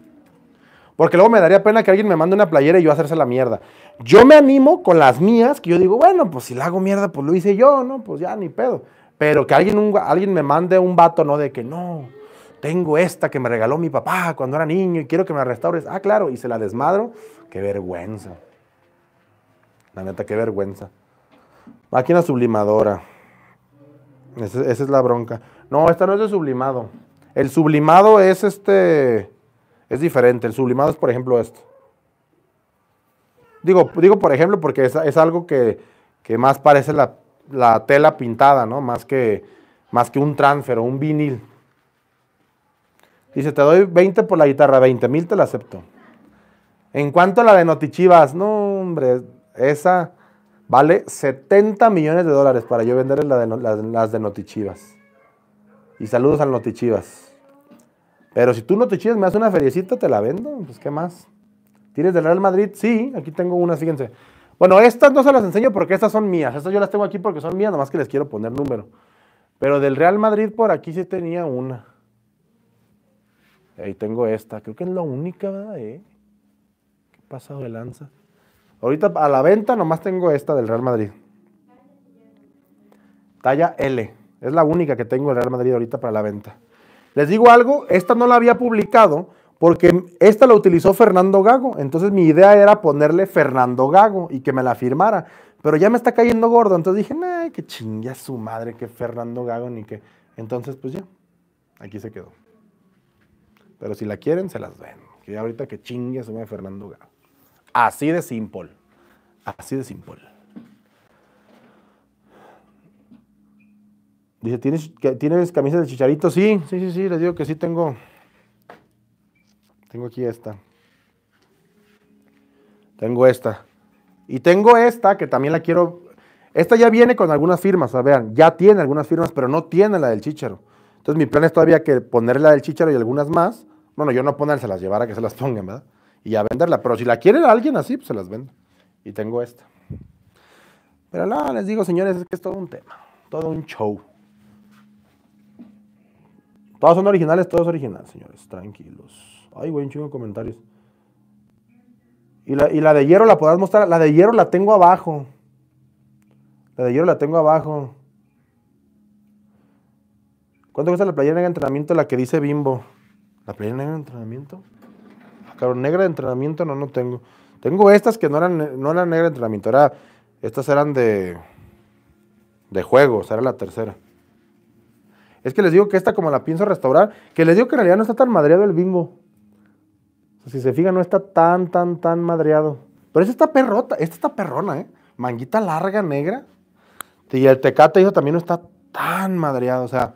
Porque luego me daría pena que alguien me mande una playera y yo hacerse la mierda. Yo me animo con las mías, que yo digo, bueno, pues si la hago mierda, pues lo hice yo, ¿no? Pues ya ni pedo. Pero que alguien, alguien me mande un vato, ¿no? De que no, tengo esta que me regaló mi papá cuando era niño y quiero que me la restaures. Ah, claro, y se la desmadro. Qué vergüenza. La neta, qué vergüenza. Máquina sublimadora. Esa, es la bronca. No, esta no es de sublimado. El sublimado es este. Es diferente. El sublimado es, por ejemplo, esto. Digo, digo por ejemplo, porque es, algo que, más parece la, tela pintada, ¿no? Más que, más que un transfer o un vinil. Dice, te doy 20 por la guitarra, 20 mil te la acepto. En cuanto a la de Notichivas, no, hombre, esa vale 70 millones de dólares para yo vender las, de Notichivas. Y saludos al Notichivas. Pero si tú Notichivas me haces una feriecita, te la vendo, pues qué más. ¿Tienes del Real Madrid? Sí, aquí tengo una, fíjense. Bueno, estas no se las enseño porque estas son mías. Estas yo las tengo aquí porque son mías, nomás que les quiero poner número. Pero del Real Madrid por aquí sí tenía una. Ahí tengo esta, creo que es la única, ¿verdad? Eh, Qué pasado de lanza. Ahorita a la venta nomás tengo esta del Real Madrid. Talla L. Es la única que tengo del Real Madrid ahorita para la venta. Les digo algo, esta no la había publicado porque esta la utilizó Fernando Gago. Entonces mi idea era ponerle Fernando Gago y que me la firmara. Pero ya me está cayendo gordo. Entonces dije, ay, que chingue su madre, que Fernando Gago ni que. Entonces, pues ya, aquí se quedó. Pero si la quieren, se las ven. Que ahorita que chingue se me Fernando Gago. Así de simple. Así de simple. Dice, ¿tienes, camisas de chicharito? Sí, sí, sí, sí, les digo que sí tengo. Tengo aquí esta. Tengo esta. Y tengo esta que también la quiero. Esta ya viene con algunas firmas, a vean, ya tiene algunas firmas, pero no tiene la del chicharo. Entonces mi plan es todavía que poner la del chicharo y algunas más bueno, yo no las llevar a que se las pongan, ¿verdad? Y a venderla. Pero si la quiere alguien así, pues se las vendo. Y tengo esta. Pero nada les digo, señores, es que es todo un tema. Todo un show. Todos son originales, todos originales, señores. Tranquilos. Ay, güey, un chingo de comentarios. Y la, de hierro la podrás mostrar. La de hierro la tengo abajo. La de hierro la tengo abajo. ¿Cuánto cuesta la playera de entrenamiento la que dice Bimbo? ¿La playera negra de entrenamiento? Ah, claro, negra de entrenamiento no, no tengo. Tengo estas que no eran, no eran negra de entrenamiento, era, estas eran de, de sea, era la tercera. Es que les digo que esta como la pienso restaurar, que les digo que en realidad no está tan madreado el bimbo. si se fijan, no está tan, tan, tan madreado. Pero esta está perrota, esta está perrona, ¿eh? Manguita larga, negra. Y el Tecate, hijo, también no está tan madreado, o sea...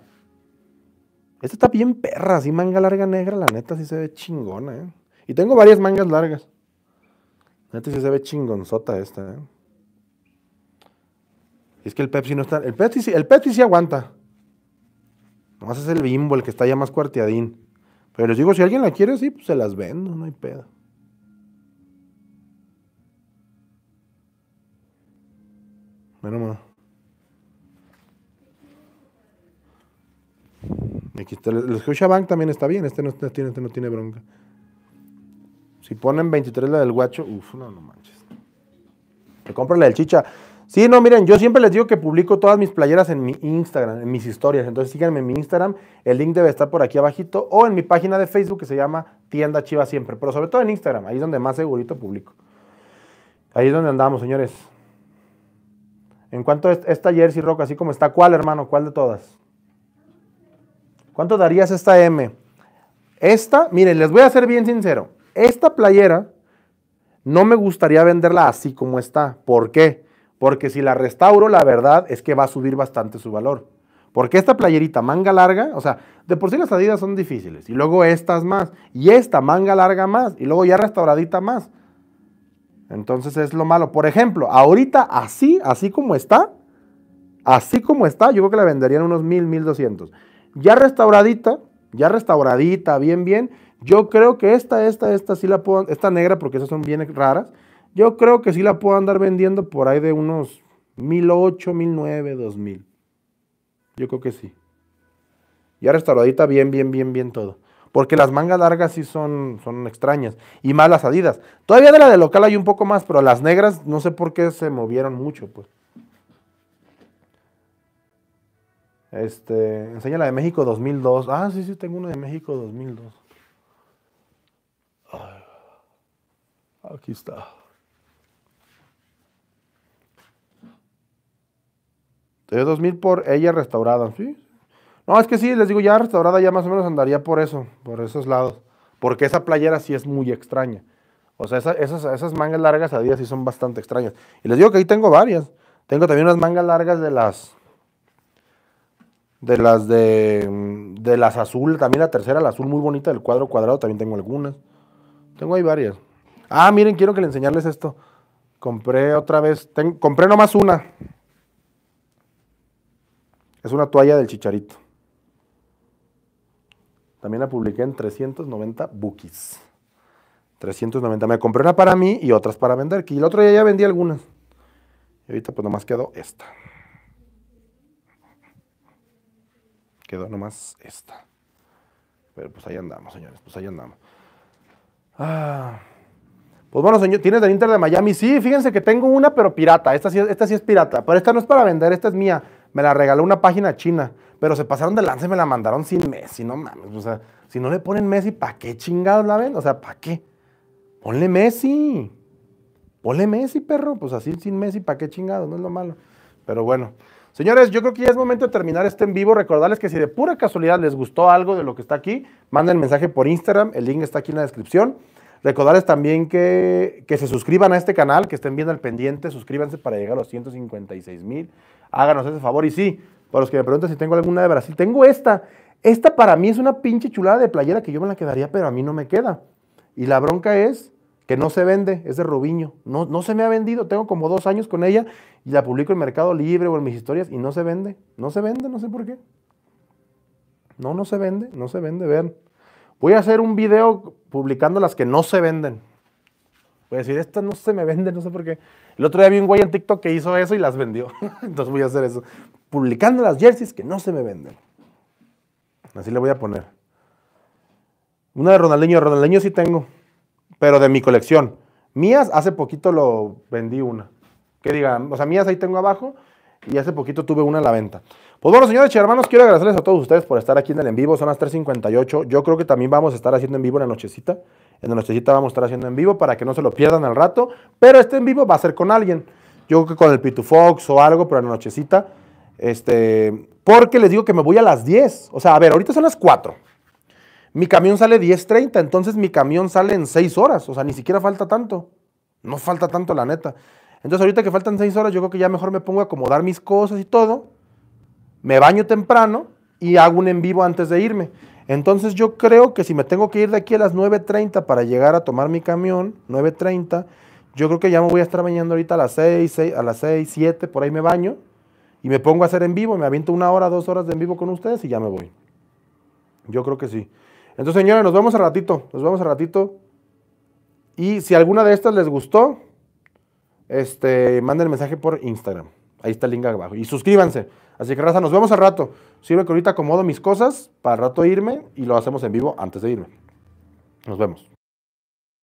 Esta está bien perra, así manga larga negra, la neta sí se ve chingona, ¿eh? Y tengo varias mangas largas. La neta sí se ve chingonzota esta, ¿eh? es que el Pepsi no está. El Pepsi, el Pepsi sí aguanta. Nomás es el bimbo, el que está ya más cuarteadín. Pero les digo, si alguien la quiere, sí, pues se las vendo, no hay pedo. Bueno, mano. Aquí está. El también está bien. Este, este, este no, tiene, bronca. Si ponen 23 la del guacho, uff, no, no manches. Te compra la del chicha. Sí, no, miren, yo siempre les digo que publico todas mis playeras en mi Instagram, en mis historias. Entonces síganme en mi Instagram, el link debe estar por aquí abajito o en mi página de Facebook que se llama Tienda Chiva Siempre, pero sobre todo en Instagram, ahí es donde más segurito publico. Ahí es donde andamos, señores. En cuanto a esta jersey rock, así como está, ¿cuál, hermano? ¿Cuál de todas? ¿Cuánto darías esta M? Esta, miren, les voy a ser bien sincero. Esta playera no me gustaría venderla así como está. ¿Por qué? Porque si la restauro, la verdad es que va a subir bastante su valor. Porque esta playerita manga larga, o sea, de por sí las adidas son difíciles. Y luego estas más. Y esta manga larga más. Y luego ya restauradita más. Entonces es lo malo. Por ejemplo, ahorita así, así como está, así como está, yo creo que la venderían unos mil, mil doscientos ya restauradita, ya restauradita, bien, bien. Yo creo que esta, esta, esta sí la puedo, esta negra, porque esas son bien raras. Yo creo que sí la puedo andar vendiendo por ahí de unos 1008, 1009, 2000. Yo creo que sí. Ya restauradita, bien, bien, bien, bien todo. Porque las mangas largas sí son, son extrañas. Y malas las adidas. Todavía de la de local hay un poco más, pero las negras no sé por qué se movieron mucho, pues. Este, enseña la de México 2002. Ah, sí, sí, tengo una de México 2002. Aquí está. dos 2000 por ella restaurada, ¿sí? No, es que sí, les digo, ya restaurada ya más o menos andaría por eso, por esos lados. Porque esa playera sí es muy extraña. O sea, esas, esas mangas largas a día sí son bastante extrañas. Y les digo que ahí tengo varias. Tengo también unas mangas largas de las de las de, mm, de las azul, también la tercera, la azul muy bonita del cuadro cuadrado, también tengo algunas. Tengo ahí varias. Ah, miren, quiero que les enseñarles esto. Compré otra vez, compré nomás una. Es una toalla del chicharito. También la publiqué en 390 bookies. 390. Me compré una para mí y otras para vender. Que el otro día ya vendí algunas. Y ahorita pues nomás quedó esta. quedó nomás esta. Pero pues ahí andamos, señores, pues ahí andamos. Ah, pues bueno, señor, ¿tienes del Inter de Miami? Sí, fíjense que tengo una, pero pirata. Esta sí, esta sí es pirata, pero esta no es para vender, esta es mía. Me la regaló una página china, pero se pasaron de lance y me la mandaron sin Messi, no mames. O sea, si no le ponen Messi, ¿para qué chingados la ven? O sea, ¿para qué? Ponle Messi. Ponle Messi, perro. Pues así sin Messi, ¿para qué chingados? No es lo malo. Pero bueno. Señores, yo creo que ya es momento de terminar este en vivo. Recordarles que si de pura casualidad les gustó algo de lo que está aquí, manden mensaje por Instagram. El link está aquí en la descripción. Recordarles también que, que se suscriban a este canal, que estén viendo el pendiente. Suscríbanse para llegar a los 156 mil. Háganos ese favor. Y sí, para los que me preguntan si tengo alguna de Brasil, tengo esta. Esta para mí es una pinche chulada de playera que yo me la quedaría, pero a mí no me queda. Y la bronca es que no se vende, es de Rubiño. No, no se me ha vendido, tengo como dos años con ella y la publico en Mercado Libre o en mis historias y no se vende. No se vende, no sé por qué. No, no se vende, no se vende, vean. Voy a hacer un video publicando las que no se venden. Voy a decir, estas no se me venden, no sé por qué. El otro día vi un güey en TikTok que hizo eso y las vendió. Entonces voy a hacer eso. Publicando las jerseys que no se me venden. Así le voy a poner. Una de Ronaldinho, Ronaldinho sí tengo pero de mi colección. Mías, hace poquito lo vendí una. Que digan, o sea, mías ahí tengo abajo y hace poquito tuve una en la venta. Pues bueno, señores y hermanos, quiero agradecerles a todos ustedes por estar aquí en el en vivo. Son las 3.58. Yo creo que también vamos a estar haciendo en vivo en la nochecita. En la nochecita vamos a estar haciendo en vivo para que no se lo pierdan al rato. Pero este en vivo va a ser con alguien. Yo creo que con el Pitufox o algo, pero en la nochecita. Este, porque les digo que me voy a las 10. O sea, a ver, ahorita son las 4. Mi camión sale 10.30, entonces mi camión sale en 6 horas. O sea, ni siquiera falta tanto. No falta tanto, la neta. Entonces, ahorita que faltan 6 horas, yo creo que ya mejor me pongo a acomodar mis cosas y todo. Me baño temprano y hago un en vivo antes de irme. Entonces, yo creo que si me tengo que ir de aquí a las 9.30 para llegar a tomar mi camión, 9.30, yo creo que ya me voy a estar bañando ahorita a las 6, a las 6, 7, por ahí me baño. Y me pongo a hacer en vivo, me aviento una hora, dos horas de en vivo con ustedes y ya me voy. Yo creo que sí. Entonces, señores, nos vemos a ratito, nos vemos a ratito. Y si alguna de estas les gustó, este, manden mensaje por Instagram. Ahí está el link abajo. Y suscríbanse. Así que, raza, nos vemos al rato. Sirve que ahorita acomodo mis cosas para rato irme y lo hacemos en vivo antes de irme. Nos vemos.